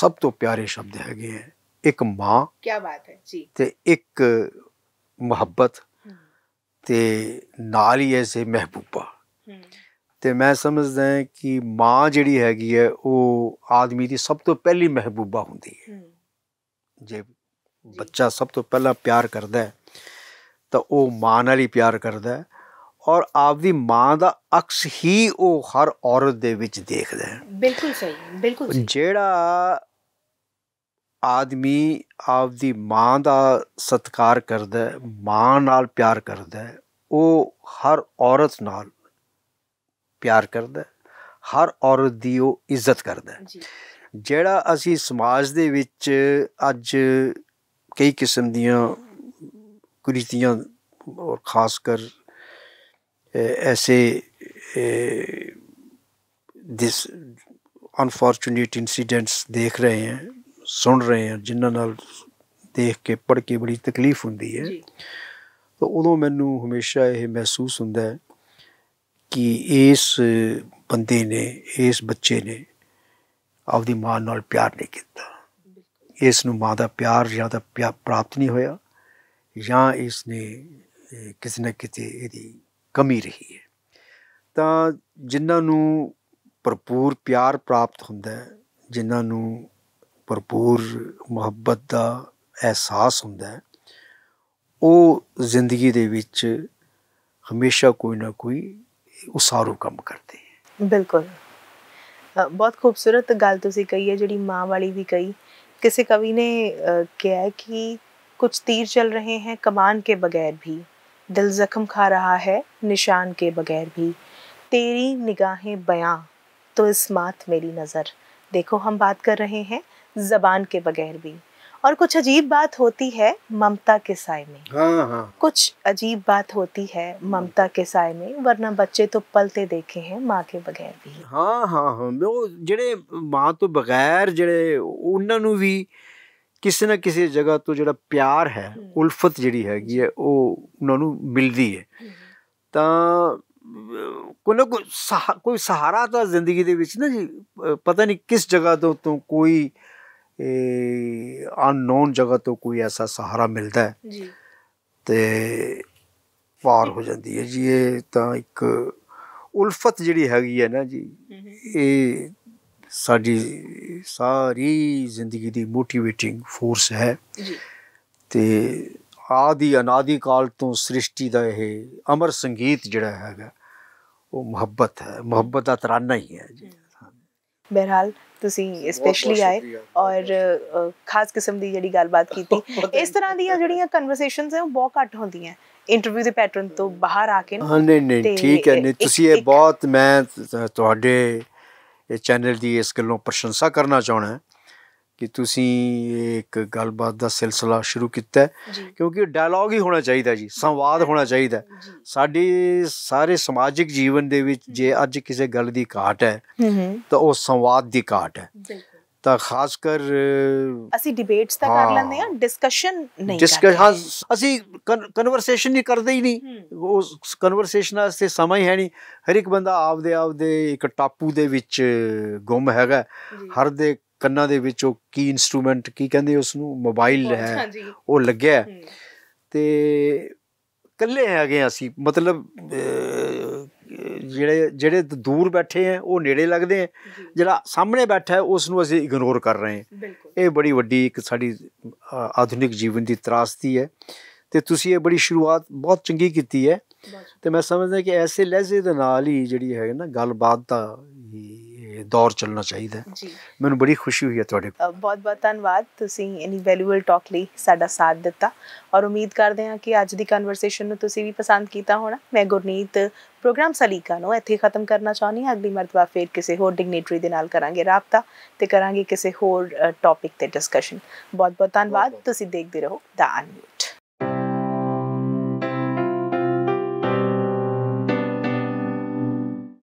[SPEAKER 2] ਸਭ ਤੋਂ ਪਿਆਰੇ ਸ਼ਬਦ ਹੈਗੇ ਹੈ ਇੱਕ ਮਾਂ
[SPEAKER 1] ਕੀ ਬਾਤ ਹੈ ਜੀ ਤੇ
[SPEAKER 2] ਇੱਕ ਮੁਹੱਬਤ ਤੇ ਨਾਲ ਹੀ ਐਸੇ ਮਹਿਬੂਬਾ ਤੇ ਮੈਂ ਸਮਝਦਾ ਹਾਂ ਕਿ ਮਾਂ ਜਿਹੜੀ ਹੈਗੀ ਹੈ ਉਹ ਆਦਮੀ ਦੀ ਸਭ ਤੋਂ ਪਹਿਲੀ ਮਹਿਬੂਬਾ ਹੁੰਦੀ ਹੈ ਜੇ ਬੱਚਾ ਸਭ ਤੋਂ ਪਹਿਲਾਂ ਪਿਆਰ ਕਰਦਾ ਹੈ ਤਾਂ ਉਹ ਮਾਂ ਨਾਲ ਹੀ ਪਿਆਰ ਕਰਦਾ ਹੈ ਔਰ ਆਪਦੀ ਮਾਂ ਦਾ ਅਕਸ ਹੀ ਉਹ ਹਰ ਔਰਤ ਦੇ ਵਿੱਚ ਦੇਖਦਾ ਹੈ
[SPEAKER 1] ਬਿਲਕੁਲ ਸਹੀ ਬਿਲਕੁਲ
[SPEAKER 2] ਜਿਹੜਾ ਆਦਮੀ ਆਪਦੀ ਮਾਂ ਦਾ ਸਤਿਕਾਰ ਕਰਦਾ ਹੈ ਮਾਂ ਨਾਲ ਪਿਆਰ ਕਰਦਾ ਹੈ ਉਹ ਹਰ ਔਰਤ ਨਾਲ ਪਿਆਰ ਕਰਦਾ ਹੈ ਹਰ ਔਰਤ ਦੀ ਉਹ ਇੱਜ਼ਤ ਕਰਦਾ ਹੈ ਜਿਹੜਾ ਅਸੀਂ ਸਮਾਜ ਦੇ ਵਿੱਚ ਅੱਜ ਕਈ ਕਿਸਮ ਦੀਆਂ ਕੁਰੀਤੀਆਂ ਔਰ ਖਾਸ ਕਰ ਐਸੇ ਦਿਸ ਅਨਫੋਰਚੂਨੇਟ ਇਨਸੀਡੈਂਟਸ ਦੇਖ ਰਹੇ ਹਾਂ ਸੁਣ ਰਹੇ ਹਾਂ ਜਿਨ੍ਹਾਂ ਨਾਲ ਦੇਖ ਕੇ ਪੜ ਕੇ ਬੜੀ ਤਕਲੀਫ ਹੁੰਦੀ ਹੈ ਤਾਂ ਉਦੋਂ ਮੈਨੂੰ ਹਮੇਸ਼ਾ ਇਹ ਮਹਿਸੂਸ ਹੁੰਦਾ ਹੈ ਕਿ ਇਸ ਬੰਦੇ ਨੇ ਇਸ ਬੱਚੇ ਨੇ ਆਪਦੀ ਮਾਂ ਨਾਲ ਪਿਆਰ ਨਹੀਂ ਕੀਤਾ ਇਸ ਨੂੰ ਮਾਂ ਦਾ ਪਿਆਰ ਜਾਂ ਦਾ ਪ੍ਰਾਪਤ ਨਹੀਂ ਹੋਇਆ ਜਾਂ ਇਸ ਨੇ ਕਿਸੇ ਨਾ ਕਿਤੇ ਇਹਦੀ ਕਮੀ ਰਹੀ ਹੈ ਤਾਂ ਜਿਨ੍ਹਾਂ ਨੂੰ ਭਰਪੂਰ ਪਿਆਰ ਪ੍ਰਾਪਤ ਹੁੰਦਾ ਹੈ ਜਿਨ੍ਹਾਂ ਨੂੰ ਭਰਪੂਰ ਮੁਹੱਬਤ ਦਾ ਅਹਿਸਾਸ ਹੁੰਦਾ ਹੈ ਉਹ ਜ਼ਿੰਦਗੀ ਦੇ ਵਿੱਚ ਹਮੇਸ਼ਾ ਕੋਈ ਨਾ ਕੋਈ ਉਸਾਰੂ ਕੰਮ ਕਰਦੇ
[SPEAKER 1] ਹੈ ਬਿਲਕੁਲ ਬਹੁਤ ਖੂਬਸੂਰਤ ਗੱਲ ਤੁਸੀਂ ਕਹੀ ਹੈ ਜਿਹੜੀ ਮਾਂ ਵਾਲੀ ਵੀ ਕਹੀ किसी कवि ने किया है कि कुछ तीर चल रहे हैं कमान के बगैर भी दिल जख्म खा रहा है निशान के बगैर भी तेरी निगाहें बयां तो इस मात मेरी नज़र देखो हम बात कर रहे हैं जबान के बगैर भी और कुछ अजीब बात होती है ममता के साय में हाँ हाँ। कुछ अजीब बात होती है ममता के साय में वरना बच्चे तो पलते देखे हैं माँ के बगैर भी
[SPEAKER 2] ਹਾਂ ਹਾਂ ਹਾਂ ਵੀ ਉਹ ਜਿਹੜੇ ਮਾਂ ਤੋਂ ਬਗੈਰ ਜਿਹੜੇ ਉਹਨਾਂ ਨੂੰ ਵੀ ਕਿਸੇ ਨਾ ਕਿਸੇ ਜਗ੍ਹਾ ਤੋਂ ਜਿਹੜਾ ਪਿਆਰ ਹੈ ਉਲਫਤ ਜਿਹੜੀ ਹੈਗੀ ਹੈ ਉਹ ਉਹਨਾਂ ਨੂੰ ਮਿਲਦੀ ਹੈ ਤਾਂ ਕੋਈ ਨਾ ਕੋਈ ਸਹਾ- ਕੋਈ ਸਹਾਰਾ ਤਾਂ ਜ਼ਿੰਦਗੀ ਦੇ ਵਿੱਚ ਨਾ ਜੀ ਅ, ਪਤਾ ਨਹੀਂ ਕਿਸ ਜਗ੍ਹਾ ਤੋਂ ਤੋਂ ਕੋਈ ਇਹ ਅਨਨੋਨ ਜਗ੍ਹਾ ਤੋਂ ਕੋਈ ਐਸਾ ਸਹਾਰਾ ਮਿਲਦਾ ਹੈ ਜੀ ਤੇ ਪਾਰ ਹੋ ਜਾਂਦੀ ਹੈ ਜੀ ਇਹ ਤਾਂ ਇੱਕ ਉਲਫਤ ਜਿਹੜੀ ਹੈਗੀ ਹੈ ਨਾ ਜੀ ਇਹ ਸਾਡੀ ਸਾਰੀ ਜ਼ਿੰਦਗੀ ਦੀ ਮੋਟੀਵੇਟਿੰਗ ਫੋਰਸ ਹੈ ਜੀ ਤੇ ਆਦੀ ਅਨਾਦੀ ਕਾਲ ਤੋਂ ਸ੍ਰਿਸ਼ਟੀ ਦਾ ਇਹ ਅਮਰ ਸੰਗੀਤ ਜਿਹੜਾ ਹੈਗਾ ਉਹ ਮੁਹੱਬਤ ਹੈ ਮੁਹੱਬਤ ਦਾ ਤਰਾਨਾ ਹੀ ਹੈ ਜੀ
[SPEAKER 1] ਬਹਿਰਹਾਲ ਤੁਸੀਂ ਸਪੈਸ਼ਲੀ ਆਏ ਔਰ ਖਾਸ ਕਿਸਮ ਦੀ ਜਿਹੜੀ ਗੱਲਬਾਤ ਕੀਤੀ ਇਸ ਤਰ੍ਹਾਂ ਦੀਆਂ ਜਿਹੜੀਆਂ ਕਨਵਰਸੇਸ਼ਨਸ ਹੈ ਉਹ ਬਹੁਤ ਘੱਟ ਹੁੰਦੀਆਂ ਇੰਟਰਵਿਊ ਦੇ ਪੈਟਰਨ ਤੋਂ ਬਾਹਰ ਆ ਕੇ ਨਹੀਂ ਨਹੀਂ ਠੀਕ ਹੈ ਨਹੀਂ ਤੁਸੀਂ
[SPEAKER 2] ਇਹ ਬਹੁਤ ਮੈਂ ਤੁਹਾਡੇ ਇਹ ਚੈਨਲ ਦੀ ਇਸ ਗੱਲੋਂ ਪ੍ਰਸ਼ੰਸਾ ਕਰਨਾ ਚਾਹਣਾ ਕਿ ਤੁਸੀਂ ਇੱਕ ਗੱਲਬਾਤ ਦਾ ਸਿਲਸਿਲਾ ਸ਼ੁਰੂ ਕੀਤਾ ਹੈ ਕਿਉਂਕਿ ਡਾਇਲੌਗ ਹੀ ਹੋਣਾ ਚਾਹੀਦਾ ਜੀ ਸੰਵਾਦ ਹੋਣਾ ਚਾਹੀਦਾ ਸਾਡੀ ਸਾਰੇ ਸਮਾਜਿਕ ਜੀਵਨ ਦੇ ਵਿੱਚ ਜੇ ਅੱਜ ਕਿਸੇ ਗੱਲ ਦੀ ਘਾਟ ਹੈ ਤਾਂ ਉਹ ਸੰਵਾਦ ਦੀ ਘਾਟ ਹੈ ਤਾਂ ਖਾਸ ਕਰ
[SPEAKER 1] ਅਸੀਂ ਡਿਬੇਟਸ ਤਾਂ ਕਰ ਲੈਂਦੇ ਆ ਡਿਸਕਸ਼ਨ ਨਹੀਂ ਡਿਸਕਸ਼ਨ
[SPEAKER 2] ਅਸੀਂ ਕਨਵਰਸੇਸ਼ਨ ਨਹੀਂ ਕਰਦੇ ਹੀ ਨਹੀਂ ਉਸ ਕਨਵਰਸੇਸ਼ਨ ਵਾਸਤੇ ਸਮਾਂ ਹੀ ਹੈ ਨਹੀਂ ਹਰ ਇੱਕ ਬੰਦਾ ਆਪਦੇ ਆਪਦੇ ਇੱਕ ਟਾਪੂ ਦੇ ਵਿੱਚ ਗੁੰਮ ਹੈਗਾ ਹਰ ਦੇ ਕੰਨਾਂ ਦੇ ਵਿੱਚ ਉਹ ਕੀ ਇਨਸਟਰੂਮੈਂਟ ਕੀ ਕਹਿੰਦੇ ਉਸ ਨੂੰ ਮੋਬਾਈਲ ਹੈ ਉਹ ਲੱਗਿਆ ਤੇ ਕੱਲੇ ਹੈਗੇ ਗਏ ਅਸੀਂ ਮਤਲਬ ਜਿਹੜੇ ਜਿਹੜੇ ਦੂਰ ਬੈਠੇ ਆ ਉਹ ਨੇੜੇ ਲੱਗਦੇ ਆ ਜਿਹੜਾ ਸਾਹਮਣੇ ਬੈਠਾ ਉਸ ਨੂੰ ਅਸੀਂ ਇਗਨੋਰ ਕਰ ਰਹੇ ਹਾਂ ਇਹ ਬੜੀ ਵੱਡੀ ਇੱਕ ਸਾਡੀ ਆਧੁਨਿਕ ਜੀਵਨ ਦੀ ਤਰਾਸਦੀ ਹੈ ਤੇ ਤੁਸੀਂ ਇਹ ਬੜੀ ਸ਼ੁਰੂਆਤ ਬਹੁਤ ਚੰਗੀ ਕੀਤੀ ਹੈ ਤੇ ਮੈਂ ਸਮਝਦਾ ਕਿ ਐਸੇ ਲਹਿਜੇ ਦੇ ਨਾਲ ਹੀ ਜਿਹੜੀ ਹੈ ਨਾ ਗੱਲਬਾਤ ਦਾ ਇਹ ਦੌਰ ਚੱਲਣਾ ਚਾਹੀਦਾ ਹੈ ਜੀ ਮੈਨੂੰ ਬੜੀ ਖੁਸ਼ੀ ਹੋਈ ਹੈ ਤੁਹਾਡੇ
[SPEAKER 1] ਬਹੁਤ ਬਹੁਤ ਧੰਨਵਾਦ ਤੁਸੀਂ ਇਨੀ ਵੈਲਿਊਬਲ ਟਾਕ ਲਈ ਸਾਡਾ ਸਾਥ ਦਿੱਤਾ ਔਰ ਉਮੀਦ ਕਰਦੇ ਹਾਂ ਕਿ ਅੱਜ ਦੀ ਕਨਵਰਸੇਸ਼ਨ ਨੂੰ ਤੁਸੀਂ ਵੀ ਪਸੰਦ ਕੀਤਾ ਹੋਣਾ ਮੈਂ ਗੁਰਨੀਤ ਪ੍ਰੋਗਰਾਮ ਸਲੀਕਾ ਨੂੰ ਇੱਥੇ ਖਤਮ ਕਰਨਾ ਚਾਹੁੰਦੀ ਹਾਂ ਅਗਲੀ ਮਰਤਬਾ ਫੇਰ ਕਿਸੇ ਹੋਰ ਡਿਗਨੇਟਰੀ ਦੇ ਨਾਲ ਕਰਾਂਗੇ ਰਾਬਤਾ ਤੇ ਕਰਾਂਗੇ ਕਿਸੇ ਹੋਰ ਟੌਪਿਕ ਤੇ ਡਿਸਕਸ਼ਨ ਬਹੁਤ ਬਹੁਤ ਧੰਨਵਾਦ ਤੁਸੀਂ ਦੇਖਦੇ ਰਹੋ ਦਾ